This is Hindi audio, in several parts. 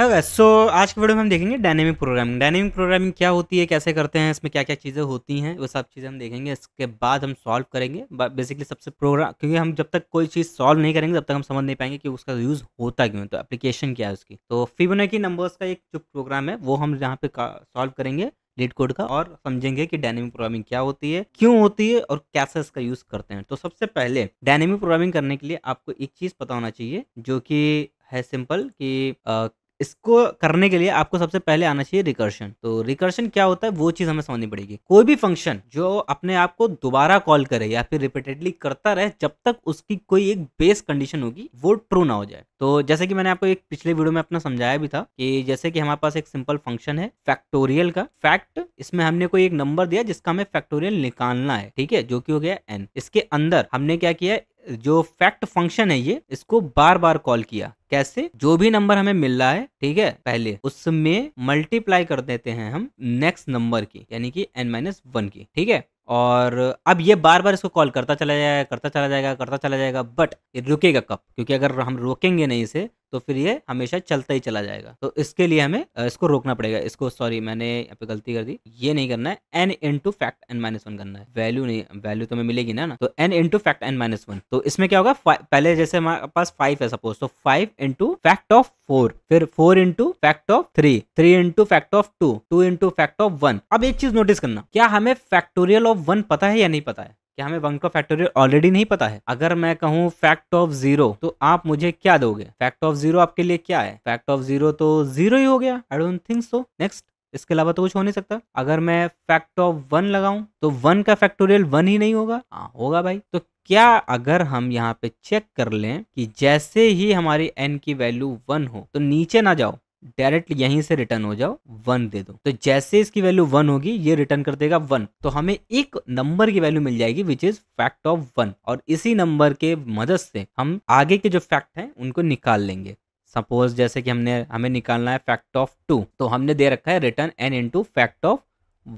है सो आज के वीडियो में हम देखेंगे डायनेमिक प्रोग्रामिंग डायनेमिक प्रोग्रामिंग क्या होती है कैसे करते हैं इसमें क्या क्या चीज़ें होती हैं वो सब चीज़ें हम देखेंगे इसके बाद हम सॉल्व करेंगे बेसिकली सबसे प्रोग्राम क्योंकि हम जब तक कोई चीज़ सॉल्व नहीं करेंगे तब तक हम समझ नहीं पाएंगे कि उसका यूज़ होता क्यों तो एप्लीकेशन क्या है उसकी तो फिबोनाकी नंबर्स का एक जो प्रोग्राम है वो हम यहाँ पे सॉल्व करेंगे लीड कोड का और समझेंगे कि डायनेमिक प्रोग्रामिंग क्या होती है क्यों होती है और कैसे इसका यूज करते हैं तो सबसे पहले डायनेमिक प्रोग्रामिंग करने के लिए आपको एक चीज पता होना चाहिए जो कि है सिंपल कि इसको करने के लिए आपको सबसे पहले आना चाहिए रिकर्शन तो रिकर्शन क्या होता है वो चीज़ हमें समझनी पड़ेगी कोई भी फंक्शन जो अपने आप को दोबारा कॉल करे या फिर रिपीटेडली करता रहे जब तक उसकी कोई एक बेस कंडीशन होगी वो ट्रू ना हो जाए तो जैसे कि मैंने आपको एक पिछले वीडियो में अपना समझाया भी था कि जैसे कि हमारे पास एक सिंपल फंक्शन है फैक्टोरियल का फैक्ट इसमें हमने कोई एक नंबर दिया जिसका हमें फैक्टोरियल निकालना है ठीक है जो कि हो गया एन इसके अंदर हमने क्या किया जो फैक्ट फंक्शन है ये इसको बार बार कॉल किया कैसे जो भी नंबर हमें मिल रहा है ठीक है पहले उसमें मल्टीप्लाई कर देते हैं हम नेक्स्ट नंबर की यानी कि एन माइनस वन की ठीक है और अब ये बार बार इसको कॉल करता चला जाएगा करता चला जाएगा करता चला जाएगा बट रुकेगा कब क्योंकि अगर हम रोकेंगे नहीं इसे तो फिर ये हमेशा चलता ही चला जाएगा तो इसके लिए हमें इसको रोकना पड़ेगा इसको सॉरी मैंने यहाँ पे गलती कर दी ये नहीं करना है N into fact N minus one करना है वैल्यू नहीं वैल्यू तो हमें मिलेगी ना ना तो N into fact N minus one तो इसमें क्या होगा पहले जैसे हमारे पास फाइव है सपोज तो five into fact of four फिर four into fact of three three into fact of two two into fact of one अब एक चीज नोटिस करना क्या हमें फैक्टोरियल ऑफ वन पता है या नहीं पता है क्या हमें वन का फैक्टोरियल ऑलरेडी नहीं पता है अगर मैं कहूँ फैक्ट ऑफ जीरो तो आप मुझे क्या दोगे फैक्ट ऑफ जीरो आपके लिए क्या है फैक्ट ऑफ जीरो तो जीरो ही हो गया I don't think so next इसके अलावा तो कुछ हो नहीं सकता अगर मैं फैक्ट ऑफ वन लगाऊं तो वन का फैक्टोरियल वन ही नहीं होगा आ, हाँ, होगा भाई तो क्या अगर हम यहाँ पे चेक कर लें कि जैसे ही हमारी एन की वैल्यू वन हो तो नीचे ना जाओ डायरेक्ट यहीं से रिटर्न हो जाओ वन दे दो तो जैसे इसकी वैल्यू वन होगी ये रिटर्न कर देगा वन तो हमें एक नंबर की वैल्यू मिल जाएगी which is fact of one और इसी नंबर के मदद से हम आगे के जो फैक्ट हैं उनको निकाल लेंगे सपोज जैसे कि हमने हमें निकालना है फैक्ट ऑफ टू तो हमने दे रखा है return N into fact of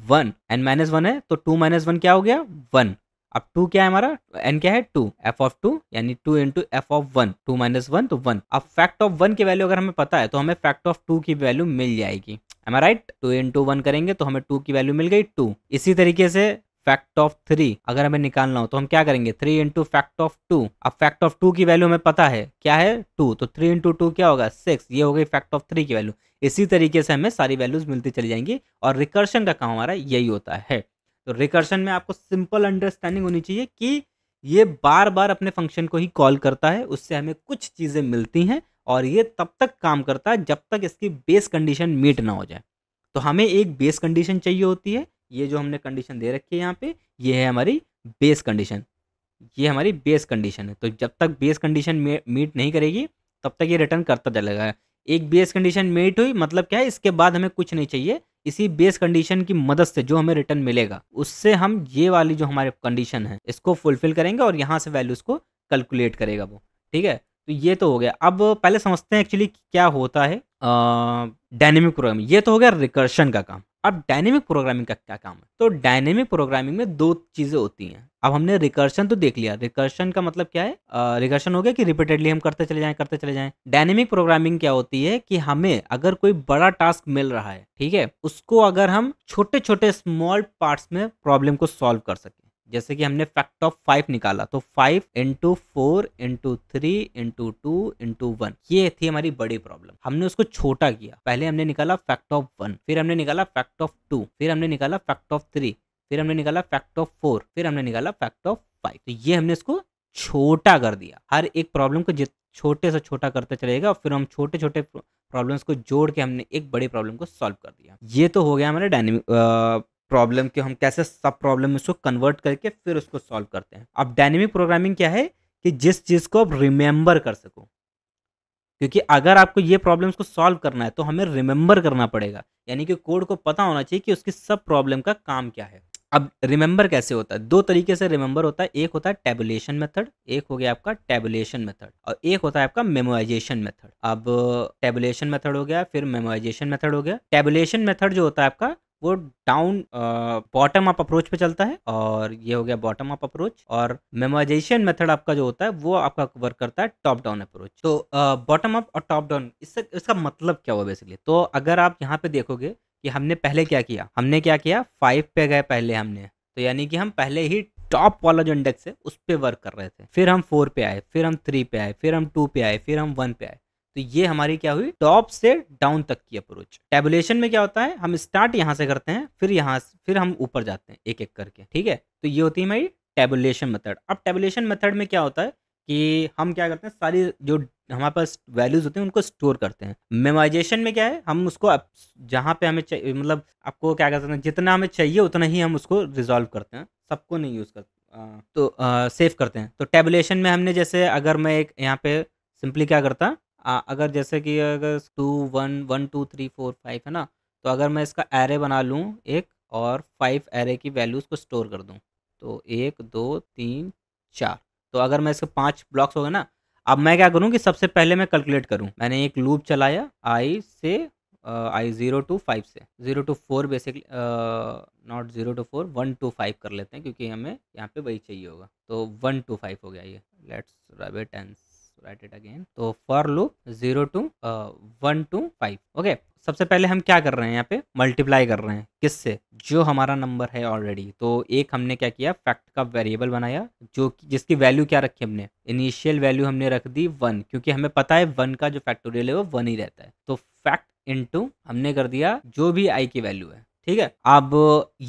one N minus one है तो टू माइनस वन क्या हो गया वन अब टू क्या है हमारा एन क्या है टू एफ ऑफ टू यानी two into F of one two minus one तो वन अब फैक्ट ऑफ वन की वैल्यू अगर हमें पता है तो हमें फैक्ट ऑफ टू की वैल्यू मिल जाएगी um right two into one करेंगे तो हमें टू की वैल्यू मिल गई टू इसी तरीके से फैक्ट ऑफ थ्री अगर हमें निकालना हो तो हम क्या करेंगे three into fact of two अब फैक्ट ऑफ टू की वैल्यू हमें पता है क्या है टू तो थ्री इंटू टू क्या होगा सिक्स ये हो गई फैक्ट ऑफ थ्री की वैल्यू इसी तरीके से हमें सारी वैल्यूज मिलती चली जाएंगी और रिकर्शन का काम हमारा यही होता है तो रिकर्शन में आपको सिंपल अंडरस्टैंडिंग होनी चाहिए कि ये बार बार अपने फंक्शन को ही कॉल करता है उससे हमें कुछ चीज़ें मिलती हैं और ये तब तक काम करता है जब तक इसकी बेस कंडीशन मीट ना हो जाए तो हमें एक बेस कंडीशन चाहिए होती है ये जो हमने कंडीशन दे रखी है यहाँ पे ये है हमारी बेस कंडीशन ये हमारी बेस कंडीशन है तो जब तक बेस कंडीशन मीट नहीं करेगी तब तक ये रिटर्न करता चलेगा एक बेस कंडीशन मीट हुई मतलब क्या है इसके बाद हमें कुछ नहीं चाहिए इसी बेस कंडीशन की मदद से जो हमें रिटर्न मिलेगा उससे हम ये वाली जो हमारे कंडीशन है इसको फुलफिल करेंगे और यहाँ से वैल्यूज़ को कैलकुलेट करेगा वो ठीक है तो ये तो हो गया अब पहले समझते हैं एक्चुअली क्या होता है डायनेमिक प्रोग्राम ये तो हो गया रिकर्शन का काम अब डायनेमिक प्रोग्रामिंग का क्या काम है तो डायनेमिक प्रोग्रामिंग में दो चीज़ें होती हैं अब हमने रिकर्शन तो देख लिया रिकर्शन का मतलब क्या है रिकर्शन हो गया कि रिपीटेडली हम करते चले जाएं करते चले जाएं डायनेमिक प्रोग्रामिंग क्या होती है कि हमें अगर कोई बड़ा टास्क मिल रहा है ठीक है उसको अगर हम छोटे छोटे स्मॉल पार्ट्स में प्रॉब्लम को सॉल्व कर सकें जैसे कि हमने फैक्ट ऑफ फाइव निकाला तो five into four into three into two into one ये थी हमारी बड़ी प्रॉब्लम हमने उसको छोटा किया पहले हमने निकाला फैक्ट ऑफ वन फिर हमने निकाला फैक्ट ऑफ टू फिर हमने निकाला फैक्ट ऑफ थ्री फिर हमने निकाला फैक्ट ऑफ फोर फिर हमने निकाला फैक्ट ऑफ फाइव तो ये हमने इसको छोटा कर दिया हर एक प्रॉब्लम को जित छोटे से छोटा करते चलेगा फिर हम छोटे छोटे प्रॉब्लम्स को जोड़ के हमने एक बड़ी प्रॉब्लम को सॉल्व कर दिया ये तो हो गया हमारे डायनेमिक प्रॉब्लम के हम कैसे सब प्रॉब्लम में उसको कन्वर्ट करके फिर उसको सॉल्व करते हैं अब डायनेमिक प्रोग्रामिंग क्या है कि जिस चीज़ को आप रिमेंबर कर सको क्योंकि अगर आपको ये प्रॉब्लम्स को सॉल्व करना है तो हमें रिमेंबर करना पड़ेगा यानी कि कोड को पता होना चाहिए कि उसकी सब प्रॉब्लम का काम क्या है अब रिमेंबर कैसे होता है दो तरीके से रिमेंबर होता है एक होता है टेबुलेशन मेथड एक हो गया आपका टेबुलेशन मेथड और एक होता है आपका मेमोराइजेशन मेथड अब टेबुलेशन मेथड हो गया फिर मेमोराइजेशन मेथड हो गया टेबुलेशन मेथड जो होता है आपका वो डाउन बॉटम अप अप्रोच पे चलता है और ये हो गया बॉटम अप अप्रोच और मेमोराइजेशन मेथड आपका जो होता है वो आपका वर्क करता है टॉप डाउन अप्रोच तो बॉटम अप और टॉप डाउन इससे इसका मतलब क्या हुआ बेसिकली तो अगर आप यहाँ पे देखोगे कि हमने पहले क्या किया हमने क्या किया फाइव पे गए पहले हमने तो यानी कि हम पहले ही टॉप वाला जो इंडेक्स है उस पर वर्क कर रहे थे फिर हम फोर पे आए फिर हम थ्री पे आए फिर हम टू पे आए फिर हम वन पे आए तो ये हमारी क्या हुई टॉप से डाउन तक की अप्रोच टेबुलेशन में क्या होता है हम स्टार्ट यहाँ से करते हैं फिर यहाँ फिर हम ऊपर जाते हैं एक एक करके ठीक है तो ये होती है हमारी टेबुलेशन मेथड अब टेबुलेशन मेथड में क्या होता है कि हम क्या करते हैं सारी जो हमारे पास वैल्यूज होते हैं उनको स्टोर करते हैं मेमोराइजेशन में क्या है हम उसको जहाँ पे हमें मतलब आपको क्या कर सकते हैं जितना हमें चाहिए उतना ही हम उसको रिजॉल्व करते हैं सबको नहीं यूज़ करते तो सेव करते हैं तो टेबुलेशन में हमने जैसे अगर मैं एक यहाँ पे सिंपली क्या करता आ, अगर जैसे कि अगर two one one two three four five है ना तो अगर मैं इसका एरे बना लूँ एक और फाइव एरे की वैल्यूज़ को स्टोर कर दूँ तो एक दो तीन चार तो अगर मैं इसके पाँच ब्लॉक्स हो गए ना अब मैं क्या करूँ कि सबसे पहले मैं कैलकुलेट करूँ मैंने एक लूप चलाया आई से आई ज़ीरो टू फाइव से zero to four basically not zero to four one to five कर लेते हैं क्योंकि हमें यहाँ पे वही चाहिए होगा तो वन टू फाइव हो गया ये let's rub and write it again. तो for loop zero to one to five uh, okay. सबसे पहले हम क्या कर रहे हैं यहाँ पे मल्टीप्लाई कर रहे हैं किससे जो हमारा नंबर है ऑलरेडी तो एक हमने क्या किया फैक्ट का वेरिएबल बनाया जो जिसकी वैल्यू क्या रखी हमने इनिशियल वैल्यू हमने रख दी वन क्योंकि हमें पता है वन का जो फैक्टोरियल है वो वन ही रहता है तो फैक्ट इंटू हमने कर दिया जो भी आई की वैल्यू है ठीक है अब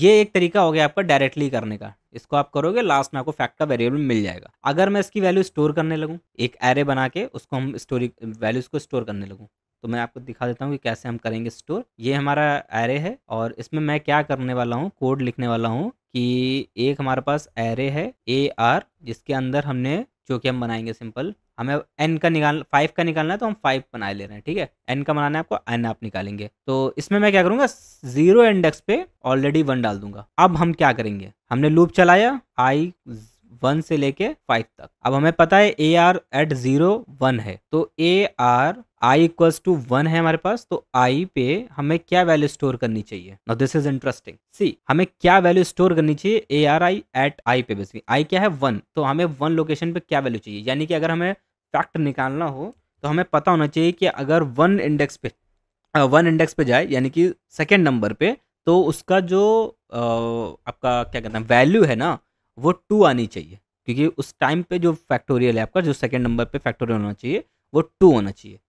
ये एक तरीका हो गया आपका डायरेक्टली करने का इसको आप करोगे लास्ट में आपको फैक्ट का वेरिएबल मिल जाएगा अगर मैं इसकी वैल्यू स्टोर करने लगूँ एक एरे बना के उसको हम स्टोरी वैल्यूज़ को स्टोर करने लगूँ तो मैं आपको दिखा देता हूँ कि कैसे हम करेंगे स्टोर ये हमारा एरे है और इसमें मैं क्या करने वाला हूँ कोड लिखने वाला हूँ कि एक हमारे पास एरे है ए आर जिसके अंदर हमने जो कि हम बनाएंगे सिंपल हमें एन का निकाल फाइव का निकालना है तो हम फाइव बना ले रहे हैं ठीक है एन का बनाना है आपको एन आप निकालेंगे तो इसमें मैं क्या करूंगा जीरो इंडेक्स पे ऑलरेडी वन डाल दूंगा अब हम क्या करेंगे हमने लूप चलाया आई वन से लेके फाइव तक अब हमें पता है A R at zero one है तो A R I equals to one है हमारे पास तो आई पे हमें क्या वैल्यू स्टोर करनी चाहिए now this is interesting see हमें क्या वैल्यू स्टोर करनी चाहिए ए आर आई एट आई पे बेसिकली आई क्या है वन तो हमें वन लोकेशन पे क्या वैल्यू चाहिए यानी कि अगर हमें फैक्ट निकालना हो तो हमें पता होना चाहिए कि अगर वन इंडेक्स पे वन इंडेक्स पे जाए यानी कि सेकेंड नंबर पे तो उसका जो आपका क्या कहते हैं वैल्यू है ना वो टू आनी चाहिए क्योंकि उस टाइम पे जो फैक्टोरियल है आपका जो सेकंड नंबर पे फैक्टोरियल होना चाहिए वो टू होना चाहिए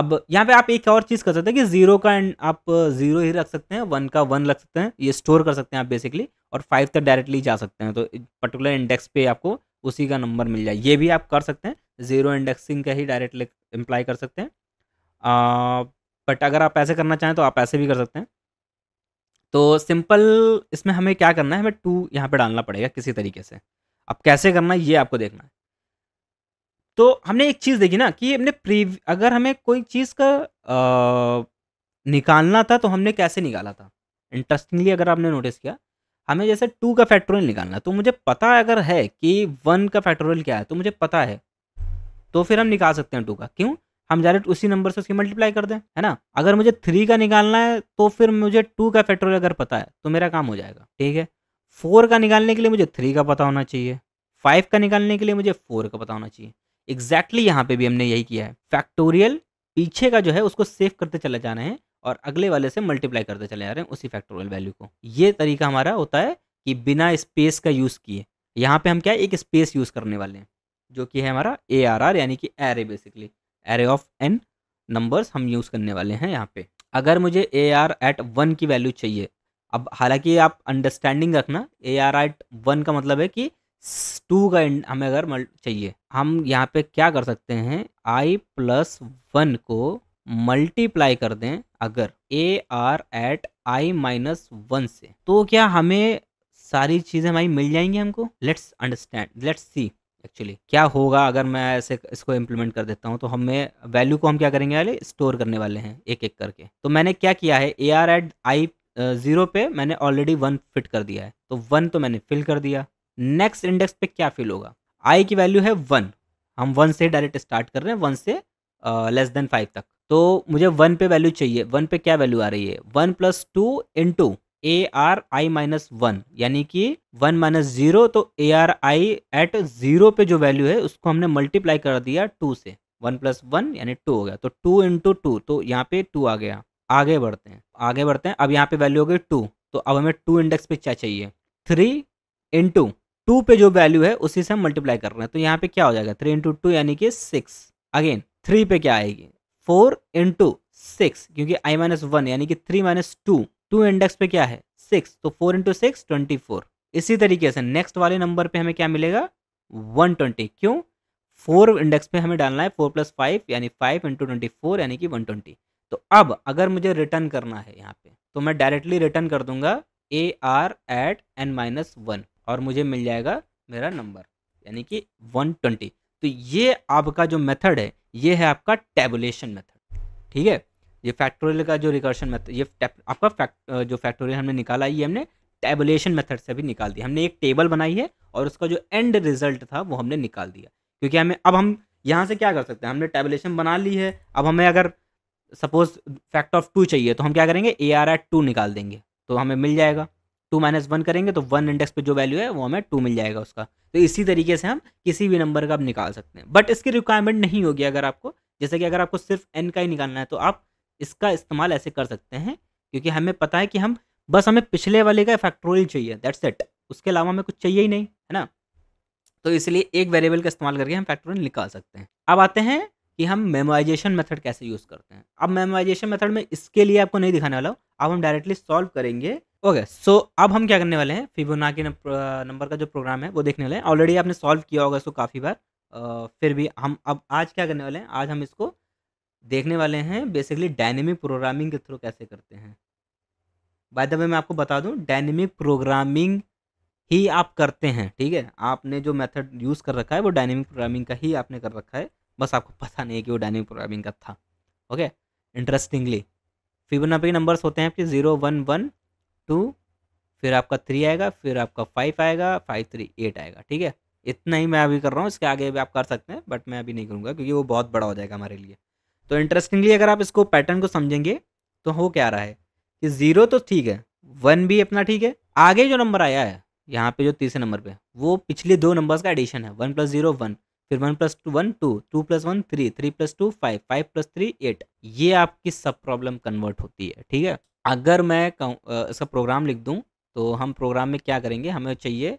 अब यहाँ पे आप एक और चीज़ कर सकते हैं कि जीरो का एंड आप जीरो ही रख सकते हैं वन का वन रख सकते हैं ये स्टोर कर सकते हैं आप बेसिकली और फाइव तक डायरेक्टली जा सकते हैं तो पर्टिकुलर इंडेक्स पे आपको उसी का नंबर मिल जाए ये भी आप कर सकते हैं जीरो इंडेक्सिंग का ही डायरेक्टली इम्प्लाई कर सकते हैं बट अगर आप ऐसे करना चाहें तो आप ऐसे भी कर सकते हैं तो सिंपल इसमें हमें क्या करना है हमें टू यहाँ पे डालना पड़ेगा किसी तरीके से अब कैसे करना है ये आपको देखना है तो हमने एक चीज़ देखी ना कि हमने प्रीव अगर हमें कोई चीज़ का आ, निकालना था तो हमने कैसे निकाला था इंटरेस्टिंगली अगर आपने नोटिस किया हमें जैसे टू का फैक्टोरियल निकालना तो मुझे पता अगर है कि वन का फैक्टोरियल क्या है तो मुझे पता है तो फिर हम निकाल सकते हैं टू का क्यों हम डायरेक्ट तो उसी नंबर से उसकी मल्टीप्लाई कर दें है ना अगर मुझे थ्री का निकालना है तो फिर मुझे टू का फैक्टोरियल अगर पता है तो मेरा काम हो जाएगा ठीक है फोर का निकालने के लिए मुझे थ्री का पता होना चाहिए फाइव का निकालने के लिए मुझे फोर का पता होना चाहिए एग्जैक्टली exactly यहाँ पे भी हमने यही किया है फैक्टोरियल पीछे का जो है उसको सेव करते चले जाने हैं और अगले वाले से मल्टीप्लाई करते चले जा रहे हैं उसी फैक्टोरियल वैल्यू को ये तरीका हमारा होता है कि बिना स्पेस का यूज़ किए यहाँ पे हम क्या एक स्पेस यूज़ करने वाले हैं जो कि है हमारा ए आर आर यानी कि array basically array of N numbers हम यूज़ करने वाले हैं यहाँ पे अगर मुझे ए आर एट वन की वैल्यू चाहिए अब हालांकि आप अंडरस्टैंडिंग रखना ए आर एट वन का मतलब है कि टू का हमें अगर चाहिए हम यहाँ पे क्या कर सकते हैं आई प्लस वन को मल्टीप्लाई कर दें अगर A R at I minus one से तो क्या हमें सारी चीज़ें हमारी मिल जाएंगी हमको let's understand let's see actually क्या होगा अगर मैं ऐसे इसको इम्प्लीमेंट कर देता हूँ तो हमें वैल्यू को हम क्या करेंगे वाले स्टोर करने वाले हैं एक एक करके तो मैंने क्या किया है A R at I zero पे मैंने ऑलरेडी वन फिट कर दिया है तो वन तो मैंने फिल कर दिया नेक्स्ट इंडेक्स पे क्या फिल होगा आई की वैल्यू है वन हम वन से डायरेक्ट स्टार्ट कर रहे हैं वन से लेस देन फाइव तक तो मुझे वन पे वैल्यू चाहिए वन पे क्या वैल्यू आ रही है one plus two into A R I minus one यानी कि वन माइनस जीरो तो A R I at zero पे जो वैल्यू है उसको हमने मल्टीप्लाई कर दिया टू से वन प्लस वन यानी टू हो गया तो टू इंटू टू तो यहाँ पे टू आ गया आगे बढ़ते हैं आगे बढ़ते हैं अब यहाँ पे वैल्यू हो गई टू तो अब हमें टू इंडेक्स पे क्या चाहिए थ्री इंटू टू पे जो वैल्यू है उसी से हम मल्टीप्लाई कर रहे हैं तो यहाँ पे क्या हो जाएगा थ्री इंटू टू यानी कि सिक्स अगेन थ्री पे क्या आएगी फोर इंटू सिक्स क्योंकि आई माइनस वन यानी कि three minus two two index पे क्या है सिक्स तो four into six twenty four इसी तरीके से नेक्स्ट वाले नंबर पे हमें क्या मिलेगा वन ट्वेंटी क्यों फोर इंडेक्स पे हमें डालना है फोर प्लस फाइव यानी फाइव इंटू ट्वेंटी फोर यानी कि वन ट्वेंटी तो अब अगर मुझे रिटर्न करना है यहाँ पे तो मैं डायरेक्टली रिटर्न कर दूंगा A R at N minus one और मुझे मिल जाएगा मेरा नंबर यानी कि वन ट्वेंटी तो ये आपका जो मेथड है ये है आपका टेबुलेशन मेथड ठीक है ये फैक्टोरियल का जो रिकर्शन मेथड ये आपका फैक्ट जो फैक्टोरियल हमने निकाला ये हमने टेबलेशन मेथड से भी निकाल दिया हमने एक टेबल बनाई है और उसका जो एंड रिजल्ट था वो हमने निकाल दिया क्योंकि हमें अब हम यहाँ से क्या कर सकते हैं हमने टेबलेशन बना ली है अब हमें अगर सपोज फैक्ट ऑफ टू चाहिए तो हम क्या करेंगे ए आर एट टू निकाल देंगे तो हमें मिल जाएगा टू माइनस वन करेंगे तो वन इंडेक्स पे जो वैल्यू है वो हमें टू मिल जाएगा उसका तो इसी तरीके से हम किसी भी नंबर का अब निकाल सकते हैं बट इसकी रिक्वायरमेंट नहीं होगी अगर आपको जैसे कि अगर आपको सिर्फ एन का ही निकालना है तो आप इसका इस्तेमाल ऐसे कर सकते हैं क्योंकि हमें पता है कि हम बस हमें पिछले वाले का फैक्टोरियल चाहिए दैट्स इट उसके अलावा हमें कुछ चाहिए ही नहीं है ना तो इसलिए एक वेरिएबल का इस्तेमाल करके हम फैक्टोरियल निकाल सकते हैं अब आते हैं कि हम मेमोराइजेशन मेथड कैसे यूज़ करते हैं अब मेमोराइजेशन मेथड में इसके लिए आपको नहीं दिखाने वाला अब हम डायरेक्टली सॉल्व करेंगे ओके okay, सो so, अब हम क्या करने वाले हैं के नंबर का जो प्रोग्राम है वो देखने वाले हैं ऑलरेडी आपने सॉल्व किया होगा इसको काफ़ी बार आ, फिर भी हम अब आज क्या करने वाले हैं आज हम इसको देखने वाले हैं बेसिकली डायनेमिक प्रोग्रामिंग के थ्रू कैसे करते हैं बाय द वे मैं आपको बता दूं डायनेमिक प्रोग्रामिंग ही आप करते हैं ठीक है आपने जो मेथड यूज़ कर रखा है वो डायनेमिक प्रोग्रामिंग का ही आपने कर रखा है बस आपको पता नहीं है कि वो डायनेमिक प्रोग्रामिंग का था ओके इंटरेस्टिंगली फिबोनाची नंबर्स होते हैं आपके ज़ीरो वन वन टू फिर आपका थ्री आएगा फिर आपका फाइव आएगा फाइव थ्री एट आएगा ठीक है इतना ही मैं अभी कर रहा हूँ इसके आगे भी आप कर सकते हैं बट मैं अभी नहीं करूँगा क्योंकि वो बहुत बड़ा हो जाएगा हमारे लिए तो इंटरेस्टिंगली अगर आप इसको पैटर्न को समझेंगे तो हो क्या रहा है कि ज़ीरो तो ठीक है वन भी अपना ठीक है आगे जो नंबर आया है यहाँ पे जो तीसरे नंबर पे वो पिछले दो नंबर्स का एडिशन है वन प्लस जीरो वन फिर one plus two one two two plus one three three plus two five five plus three eight ये आपकी सब प्रॉब्लम कन्वर्ट होती है ठीक है अगर मैं कहूँ इसका प्रोग्राम लिख दूँ तो हम प्रोग्राम में क्या करेंगे हमें चाहिए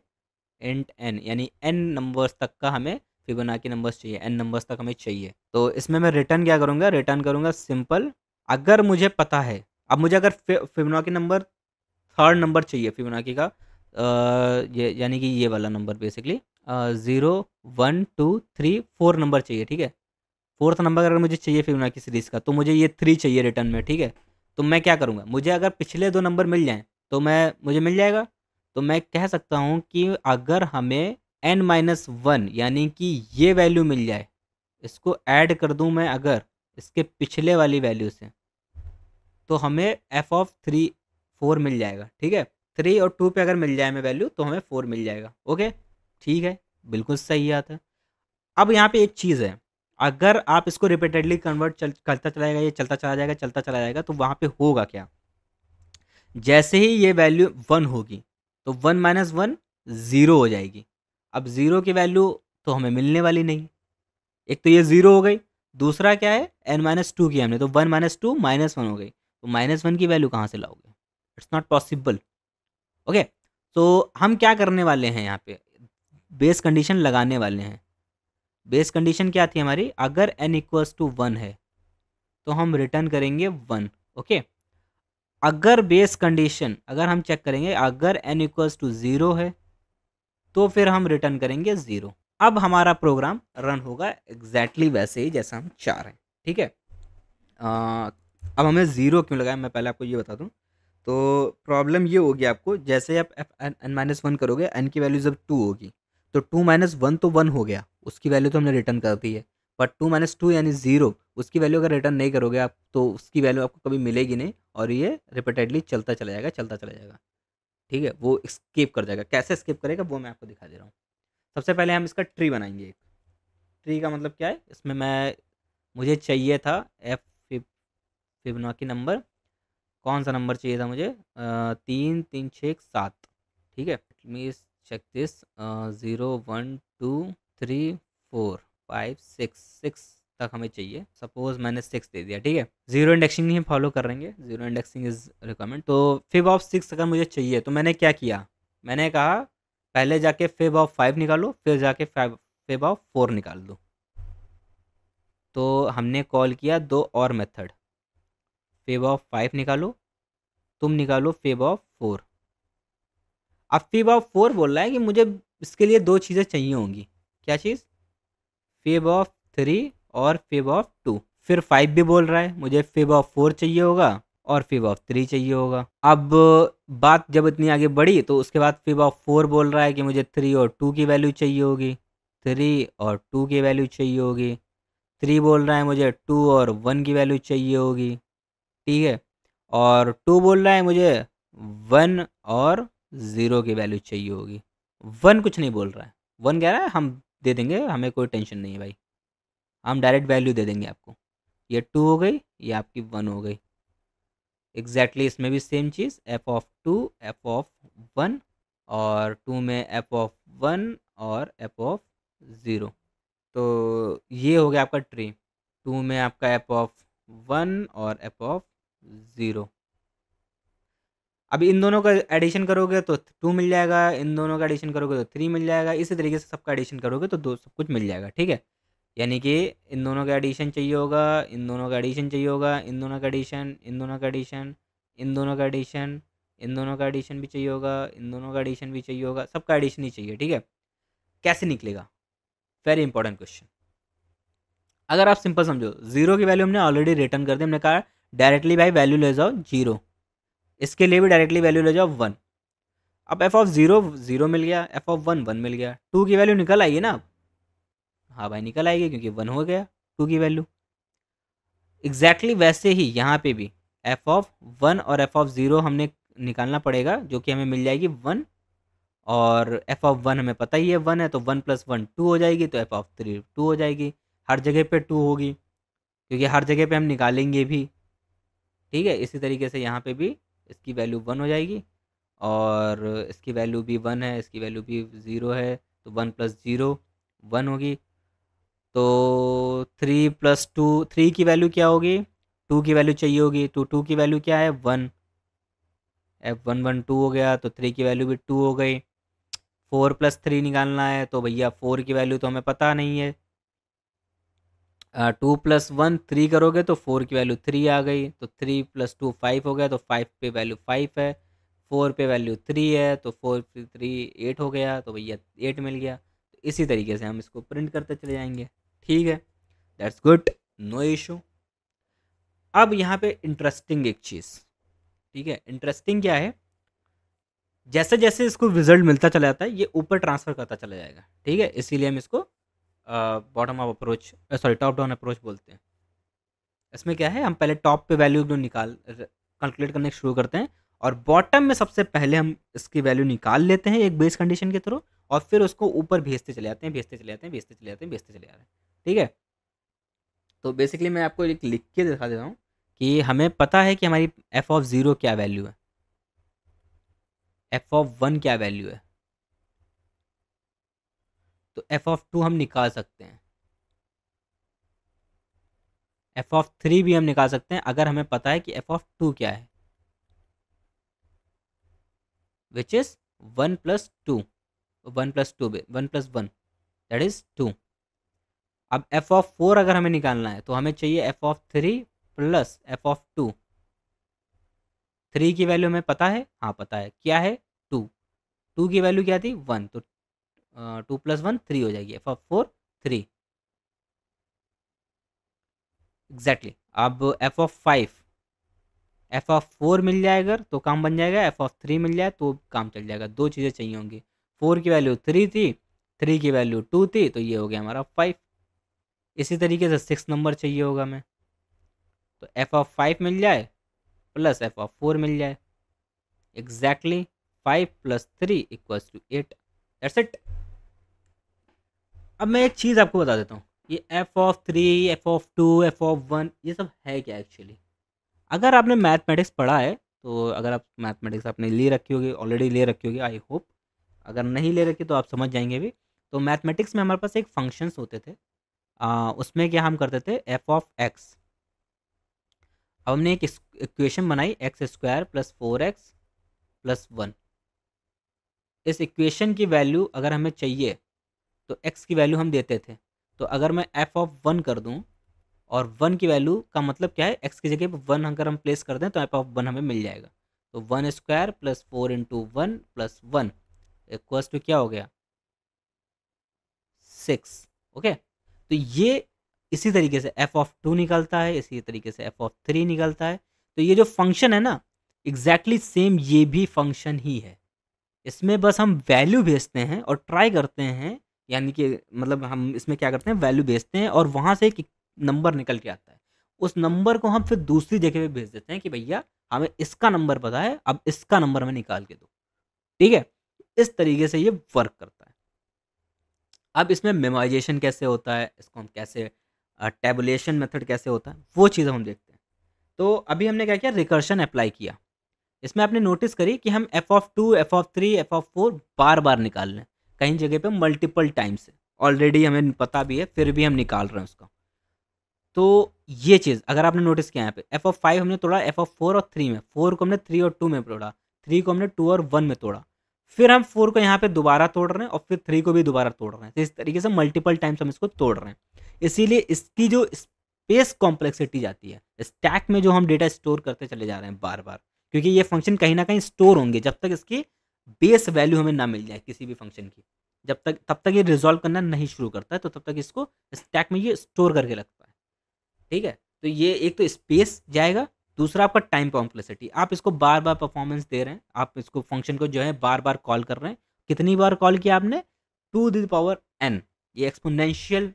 एंड एन यानी एन नंबर्स तक का हमें फिबोनाकी नंबर्स चाहिए एन नंबर्स तक हमें चाहिए तो इसमें मैं रिटर्न क्या करूँगा रिटर्न करूँगा सिंपल अगर मुझे पता है अब मुझे अगर फिबोनाकी नंबर थर्ड नंबर चाहिए फिबोनाकी का ये यानी कि ये वाला number basically zero one two three four number चाहिए ठीक है फोर्थ नंबर अगर मुझे चाहिए फिबोनाकी सीरीज़ का तो मुझे ये थ्री चाहिए रिटर्न में ठीक है तो मैं क्या करूँगा मुझे अगर पिछले दो नंबर मिल जाएँ तो मैं मुझे मिल जाएगा तो मैं कह सकता हूँ कि अगर हमें एन माइनस वन यानी कि ये वैल्यू मिल जाए इसको ऐड कर दूं मैं अगर इसके पिछले वाली वैल्यू से तो हमें एफ ऑफ थ्री फोर मिल जाएगा ठीक है थ्री और टू पे अगर मिल जाए हमें वैल्यू तो हमें फोर मिल जाएगा ओके ठीक है बिल्कुल सही आता है अब यहाँ पे एक चीज़ है अगर आप इसको रिपीटेडली कन्वर्ट चल करता चला जाएगा ये चलता चला जाएगा चलता चला जाएगा तो वहाँ पे होगा क्या जैसे ही ये वैल्यू वन होगी तो वन माइनस वन ज़ीरो हो जाएगी अब ज़ीरो की वैल्यू तो हमें मिलने वाली नहीं एक तो ये ज़ीरो हो गई दूसरा क्या है एन माइनस टू की हमने तो one minus two minus one हो गई तो माइनस वन की वैल्यू कहाँ से लाओगे इट्स नॉट पॉसिबल ओके तो हम क्या करने वाले हैं यहाँ पे बेस कंडीशन लगाने वाले हैं बेस कंडीशन क्या थी हमारी अगर एन इक्वल्स टू वन है तो हम रिटर्न करेंगे वन ओके अगर बेस कंडीशन अगर हम चेक करेंगे अगर एन इक्वल्स टू ज़ीरो है तो फिर हम रिटर्न करेंगे ज़ीरो अब हमारा प्रोग्राम रन होगा एग्जैक्टली वैसे ही जैसा हम चाह रहे हैं ठीक है आ, अब हमें ज़ीरो क्यों लगाया मैं पहले आपको ये बता दूँ तो प्रॉब्लम ये होगी आपको जैसे आप एफ एन माइनस वन करोगे एन की वैल्यू जब टू होगी तो टू माइनस वन तो वन हो गया उसकी वैल्यू तो हमने रिटर्न कर दी है बट टू माइनस टू यानी ज़ीरो उसकी वैल्यू अगर रिटर्न नहीं करोगे आप तो उसकी वैल्यू आपको कभी मिलेगी नहीं और ये रिपीटेडली चलता चला जाएगा चलता चला जाएगा ठीक है वो स्केप कर जाएगा कैसे स्केप करेगा वो मैं आपको दिखा दे रहा हूँ सबसे पहले हम इसका ट्री बनाएंगे एक ट्री का मतलब क्या है इसमें मैं मुझे चाहिए था एफ फिबनाकी नंबर कौन सा नंबर चाहिए था मुझे तीन तीन छः एक सात ठीक है मीस check this zero one two three four five six six तक हमें चाहिए सपोज मैंने सिक्स दे दिया ठीक है जीरो इंडेक्सिंग ही फॉलो करेंगे जीरो इंडेक्सिंग इज़ रिकमेंड तो फिब ऑफ सिक्स अगर मुझे चाहिए तो मैंने क्या किया मैंने कहा पहले जाके फेब ऑफ फाइव निकालो फिर जाके फाइव फेब ऑफ फोर निकाल दो तो हमने कॉल किया दो और मेथड फेब ऑफ फाइव निकालो तुम निकालो फेब ऑफ फोर अब फेब ऑफ फोर बोल रहा है कि मुझे इसके लिए दो चीज़ें चाहिए होंगी क्या चीज़ फेब ऑफ थ्री और फिब ऑफ टू फिर फाइव भी बोल रहा है मुझे फिब ऑफ फोर चाहिए होगा और फिब ऑफ थ्री चाहिए होगा अब बात जब इतनी आगे बढ़ी तो उसके बाद फिब ऑफ फोर बोल रहा है कि मुझे थ्री और टू की वैल्यू चाहिए होगी थ्री और टू की वैल्यू चाहिए होगी थ्री बोल रहा है मुझे टू और वन की वैल्यू चाहिए होगी ठीक है और टू बोल रहा है मुझे वन और ज़ीरो की वैल्यू चाहिए होगी वन कुछ नहीं बोल रहा है वन कह रहा है हम दे देंगे हमें कोई टेंशन नहीं है भाई हम डायरेक्ट वैल्यू दे देंगे आपको ये टू हो गई ये आपकी वन हो गई एग्जैक्टली exactly इसमें भी सेम चीज़ F of two F of one और टू में एफ ऑफ वन और एफ ऑफ ज़ीरो तो ये हो गया आपका ट्री टू में आपका एफ ऑफ वन और एफ ऑफ ज़ीरो अब इन दोनों का एडिशन करोगे तो टू मिल जाएगा इन दोनों का एडिशन करोगे तो थ्री मिल जाएगा इसी तरीके से सबका एडिशन करोगे तो दो सब कुछ मिल जाएगा ठीक है यानी कि इन दोनों का एडिशन चाहिए होगा इन दोनों का एडिशन चाहिए होगा इन दोनों का एडिशन इन दोनों का एडिशन इन दोनों का एडिशन इन दोनों का एडिशन भी चाहिए होगा इन दोनों का एडिशन भी चाहिए होगा सबका एडिशन ही चाहिए ठीक है कैसे निकलेगा वेरी इंपॉर्टेंट क्वेश्चन अगर आप सिंपल समझो जीरो की वैल्यू हमने ऑलरेडी रिटर्न कर दी हमने कहा डायरेक्टली भाई वैल्यू ले जाओ जीरो इसके लिए भी डायरेक्टली वैल्यू ले जाओ वन अब एफ ऑफ जीरो जीरो मिल गया एफ ऑफ वन वन मिल गया टू की वैल्यू निकल आई है ना हाँ भाई निकल आएगी क्योंकि वन हो गया टू की वैल्यू एग्जैक्टली वैसे ही यहाँ पे भी एफ ऑफ वन और एफ ऑफ ज़ीरो हमने निकालना पड़ेगा जो कि हमें मिल जाएगी वन और एफ ऑफ वन हमें पता ही है वन है तो वन प्लस वन टू हो जाएगी तो एफ ऑफ थ्री टू हो जाएगी हर जगह पे टू होगी क्योंकि हर जगह पे हम निकालेंगे भी ठीक है इसी तरीके से यहाँ पे भी इसकी वैल्यू वन हो जाएगी और इसकी वैल्यू भी वन है इसकी वैल्यू भी ज़ीरो है तो वन प्लस ज़ीरो वन होगी तो थ्री प्लस टू थ्री की वैल्यू क्या होगी टू की वैल्यू चाहिए होगी तो टू की वैल्यू क्या है one F one one two हो गया तो थ्री की वैल्यू भी टू हो गई फोर प्लस थ्री निकालना है तो भैया फोर की वैल्यू तो हमें पता नहीं है टू प्लस वन थ्री करोगे तो फोर की वैल्यू थ्री आ गई तो थ्री प्लस टू फाइव हो गया तो फाइव पे वैल्यू फाइव है फोर पे वैल्यू थ्री है तो फोर थ्री एट हो गया तो भैया एट मिल गया तो इसी तरीके से हम इसको प्रिंट करते चले जाएंगे ठीक है दैट्स गुड नो इशू अब यहाँ पे इंटरेस्टिंग एक चीज़ ठीक है इंटरेस्टिंग क्या है जैसे जैसे इसको रिजल्ट मिलता चला जाता है ये ऊपर ट्रांसफ़र करता चला जाएगा ठीक है इसीलिए हम इसको bottom up approach sorry top down approach बोलते हैं इसमें क्या है हम पहले टॉप पे वैल्यू जो निकाल कैलकुलेट करने शुरू करते हैं और बॉटम में सबसे पहले हम इसकी वैल्यू निकाल लेते हैं एक बेस कंडीशन के थ्रू और फिर उसको ऊपर भेजते चले जाते हैं भेजते चले जाते हैं भेजते चले जाते हैं भेजते चले जा रहे हैं ठीक है तो बेसिकली मैं आपको एक लिख के दिखा देता हूँ कि हमें पता है कि हमारी एफ ऑफ ज़ीरो क्या वैल्यू है एफ ऑफ वन क्या वैल्यू है तो एफ ऑफ टू हम निकाल सकते हैं एफ ऑफ थ्री भी हम निकाल सकते हैं अगर हमें पता है कि एफ ऑफ टू क्या है which is one plus two one plus two पे one plus one that is two अब एफ ऑफ फोर अगर हमें निकालना है तो हमें चाहिए F of three plus F of two three की वैल्यू हमें पता है हाँ पता है क्या है टू टू की वैल्यू क्या थी वन तो टू प्लस वन थ्री हो जाएगी F of four three exactly अब F of five F of four मिल जाएगा तो काम बन जाएगा एफ ऑफ थ्री मिल जाए तो काम चल जाएगा दो चीज़ें चाहिए होंगी फोर की वैल्यू थ्री थी थ्री की वैल्यू टू थी तो ये हो गया हमारा फाइव इसी तरीके से सिक्स नंबर चाहिए होगा हमें तो एफ ऑफ फाइव मिल जाए प्लस एफ ऑफ फोर मिल जाए exactly five plus three equals to eight that's it अब मैं एक चीज़ आपको बता देता हूँ ये F of three F of two F of one ये सब है क्या एक्चुअली अगर आपने मैथमेटिक्स पढ़ा है तो अगर आप मैथमेटिक्स आपने ले रखी होगी ऑलरेडी ले रखी होगी आई होप अगर नहीं ले रखी तो आप समझ जाएंगे भी तो मैथमेटिक्स में हमारे पास एक फंक्शंस होते थे आ, उसमें क्या हम करते थे एफ ऑफ एक्स अब हमने एक इक्वेशन बनाई X square plus four X plus one इस इक्वेशन की वैल्यू अगर हमें चाहिए तो एक्स की वैल्यू हम देते थे तो अगर मैं एफ ऑफ वन कर दूँ और वन की वैल्यू का मतलब क्या है एक्स की जगह पर वन अगर हम प्लेस कर दें तो एफ ऑफ वन हमें मिल जाएगा तो one square plus four into one plus one equal two क्या हो गया सिक्स ओके तो ये इसी तरीके से एफ ऑफ टू निकलता है इसी तरीके से एफ ऑफ थ्री निकलता है तो ये जो फंक्शन है ना एग्जैक्टली exactly सेम ये भी फंक्शन ही है इसमें बस हम वैल्यू भेजते हैं और ट्राई करते हैं यानी कि मतलब हम इसमें क्या करते हैं वैल्यू भेजते हैं और वहाँ से एक नंबर निकल के आता है उस नंबर को हम फिर दूसरी जगह पे भेज देते हैं कि भैया हमें इसका नंबर पता है अब इसका नंबर हमें निकाल के दो ठीक है इस तरीके से ये वर्क करता है अब इसमें मेमोराइजेशन कैसे होता है इसको हम कैसे टेबुलेशन मेथड कैसे होता है वो चीज़ हम देखते हैं तो अभी हमने क्या किया रिकर्शन अप्लाई किया इसमें आपने नोटिस करी कि हम F of two F of three F of four बार बार निकाल लें कहीं जगह पे मल्टीपल टाइम्स है ऑलरेडी हमें पता भी है फिर भी हम निकाल रहे हैं उसका तो ये चीज़ अगर आपने नोटिस किया यहाँ पे एफ ऑफ फाइव हमने तोड़ा एफ ऑफ फोर और थ्री में फोर को हमने थ्री और टू में तोड़ा थ्री को हमने टू और वन में तोड़ा फिर हम फोर को यहाँ पे दोबारा तोड़ रहे हैं और फिर थ्री को भी दोबारा तोड़ रहे हैं तो इस तरीके से मल्टीपल टाइम्स हम इसको तोड़ रहे हैं इसीलिए इसकी जो स्पेस कॉम्प्लेक्सिटी जाती है स्टैक में जो हम डेटा स्टोर करते चले जा रहे हैं बार बार क्योंकि ये फंक्शन कहीं ना कहीं स्टोर होंगे जब तक इसकी बेस वैल्यू हमें ना मिल जाए किसी भी फंक्शन की जब तक तब तक ये रिजॉल्व करना नहीं शुरू करता है तो तब तक इसको स्टैक में ये स्टोर करके रखता है ठीक है तो ये एक तो स्पेस जाएगा दूसरा आपका टाइम कॉम्प्लेसिटी आप इसको बार बार परफॉर्मेंस दे रहे हैं आप इसको फंक्शन को जो है बार बार कॉल कर रहे हैं कितनी बार कॉल किया आपने टू द पावर एन ये एक्सपोनेंशियल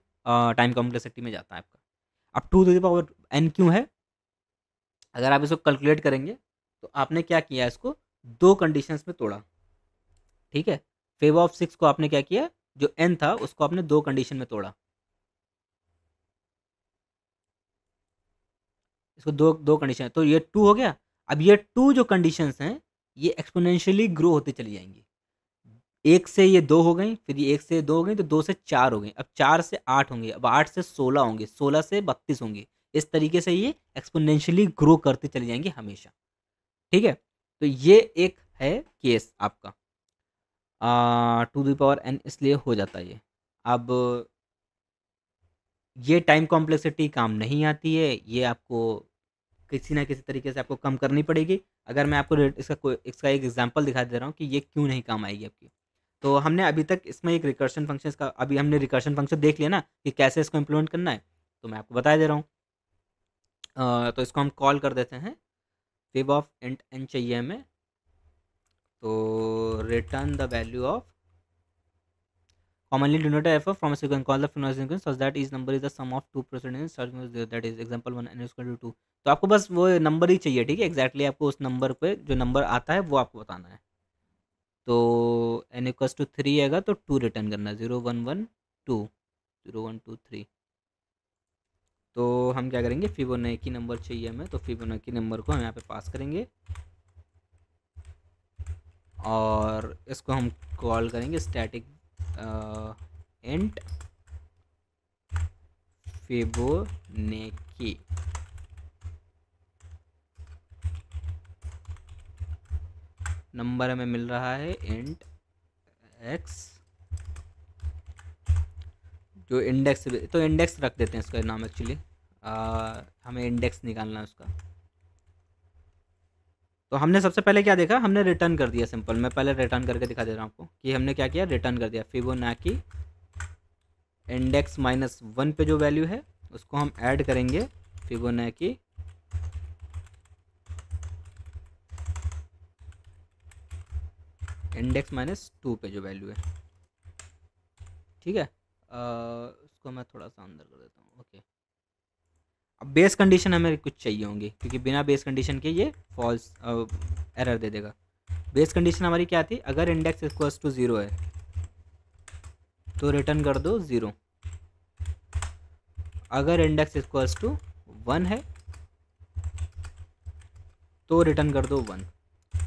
टाइम कॉम्प्लेसिटी में जाता है आपका अब टू द पावर एन क्यों है अगर आप इसको कैलकुलेट करेंगे तो आपने क्या किया इसको दो कंडीशंस में तोड़ा ठीक है फेव ऑफ सिक्स को आपने क्या किया जो एन था उसको आपने दो कंडीशन में तोड़ा इसको दो दो कंडीशन है तो ये टू हो गया अब ये टू जो कंडीशंस हैं ये एक्सपोनेंशियली ग्रो होती चली जाएंगी एक से ये दो हो गई फिर ये एक से दो हो गई तो दो से चार हो गई अब चार से आठ होंगे अब आठ से सोलह होंगे सोलह से बत्तीस होंगे इस तरीके से ये एक्सपोनेंशियली ग्रो करते चले जाएंगे हमेशा ठीक है तो ये एक है केस आपका टू दी पावर एन इसलिए हो जाता है ये अब ये टाइम कॉम्प्लेक्सिटी काम नहीं आती है ये आपको किसी ना किसी तरीके से आपको कम करनी पड़ेगी अगर मैं आपको इसका इसका एक एग्जाम्पल दिखा दे रहा हूँ कि ये क्यों नहीं काम आएगी आपकी तो हमने अभी तक इसमें एक रिकर्शन फंक्शन का अभी हमने रिकर्शन फंक्शन देख लिया ना कि कैसे इसको इम्प्लीमेंट करना है तो मैं आपको बता दे रहा हूँ तो इसको हम कॉल कर देते हैं वेब ऑफ एंड एन चाहिए हमें तो return the value of commonly denoted f from a can call the Fibonacci sequence that is number is the sum of two precedent sequence that is example 1 n equal to 2 तो आपको बस वो नंबर ही चाहिए ठीक है एग्जैक्टली आपको उस नंबर पे जो नंबर आता है वो आपको बताना है तो एन इक्वस टू थ्री आएगा तो टू रिटर्न करना है zero one one two zero one two three तो हम क्या करेंगे की नंबर चाहिए हमें तो फिबोनाकी नंबर को हम यहाँ पे पास करेंगे और इसको हम कॉल करेंगे स्टैटिक इंट फिबोनेकी नंबर हमें मिल रहा है एंट एक्स जो इंडेक्स तो इंडेक्स रख देते हैं उसका नाम एक्चुअली हमें इंडेक्स निकालना है उसका तो हमने सबसे पहले क्या देखा हमने रिटर्न कर दिया सिंपल मैं पहले रिटर्न करके दिखा दे रहा हूँ आपको कि हमने क्या किया रिटर्न कर दिया फिबोनाकी इंडेक्स माइनस वन पे जो वैल्यू है उसको हम ऐड करेंगे फिबोनाकी इंडेक्स माइनस टू पे जो वैल्यू है ठीक है आ, उसको मैं थोड़ा सा अंदर कर देता हूँ ओके अब बेस कंडीशन हमें कुछ चाहिए होंगी क्योंकि बिना बेस कंडीशन के ये फॉल्स एरर दे देगा बेस कंडीशन हमारी क्या थी अगर इंडेक्स इक्वल्स टू ज़ीरो है तो रिटर्न कर दो ज़ीरो अगर इंडेक्स इक्वल्स टू वन है तो रिटर्न कर दो वन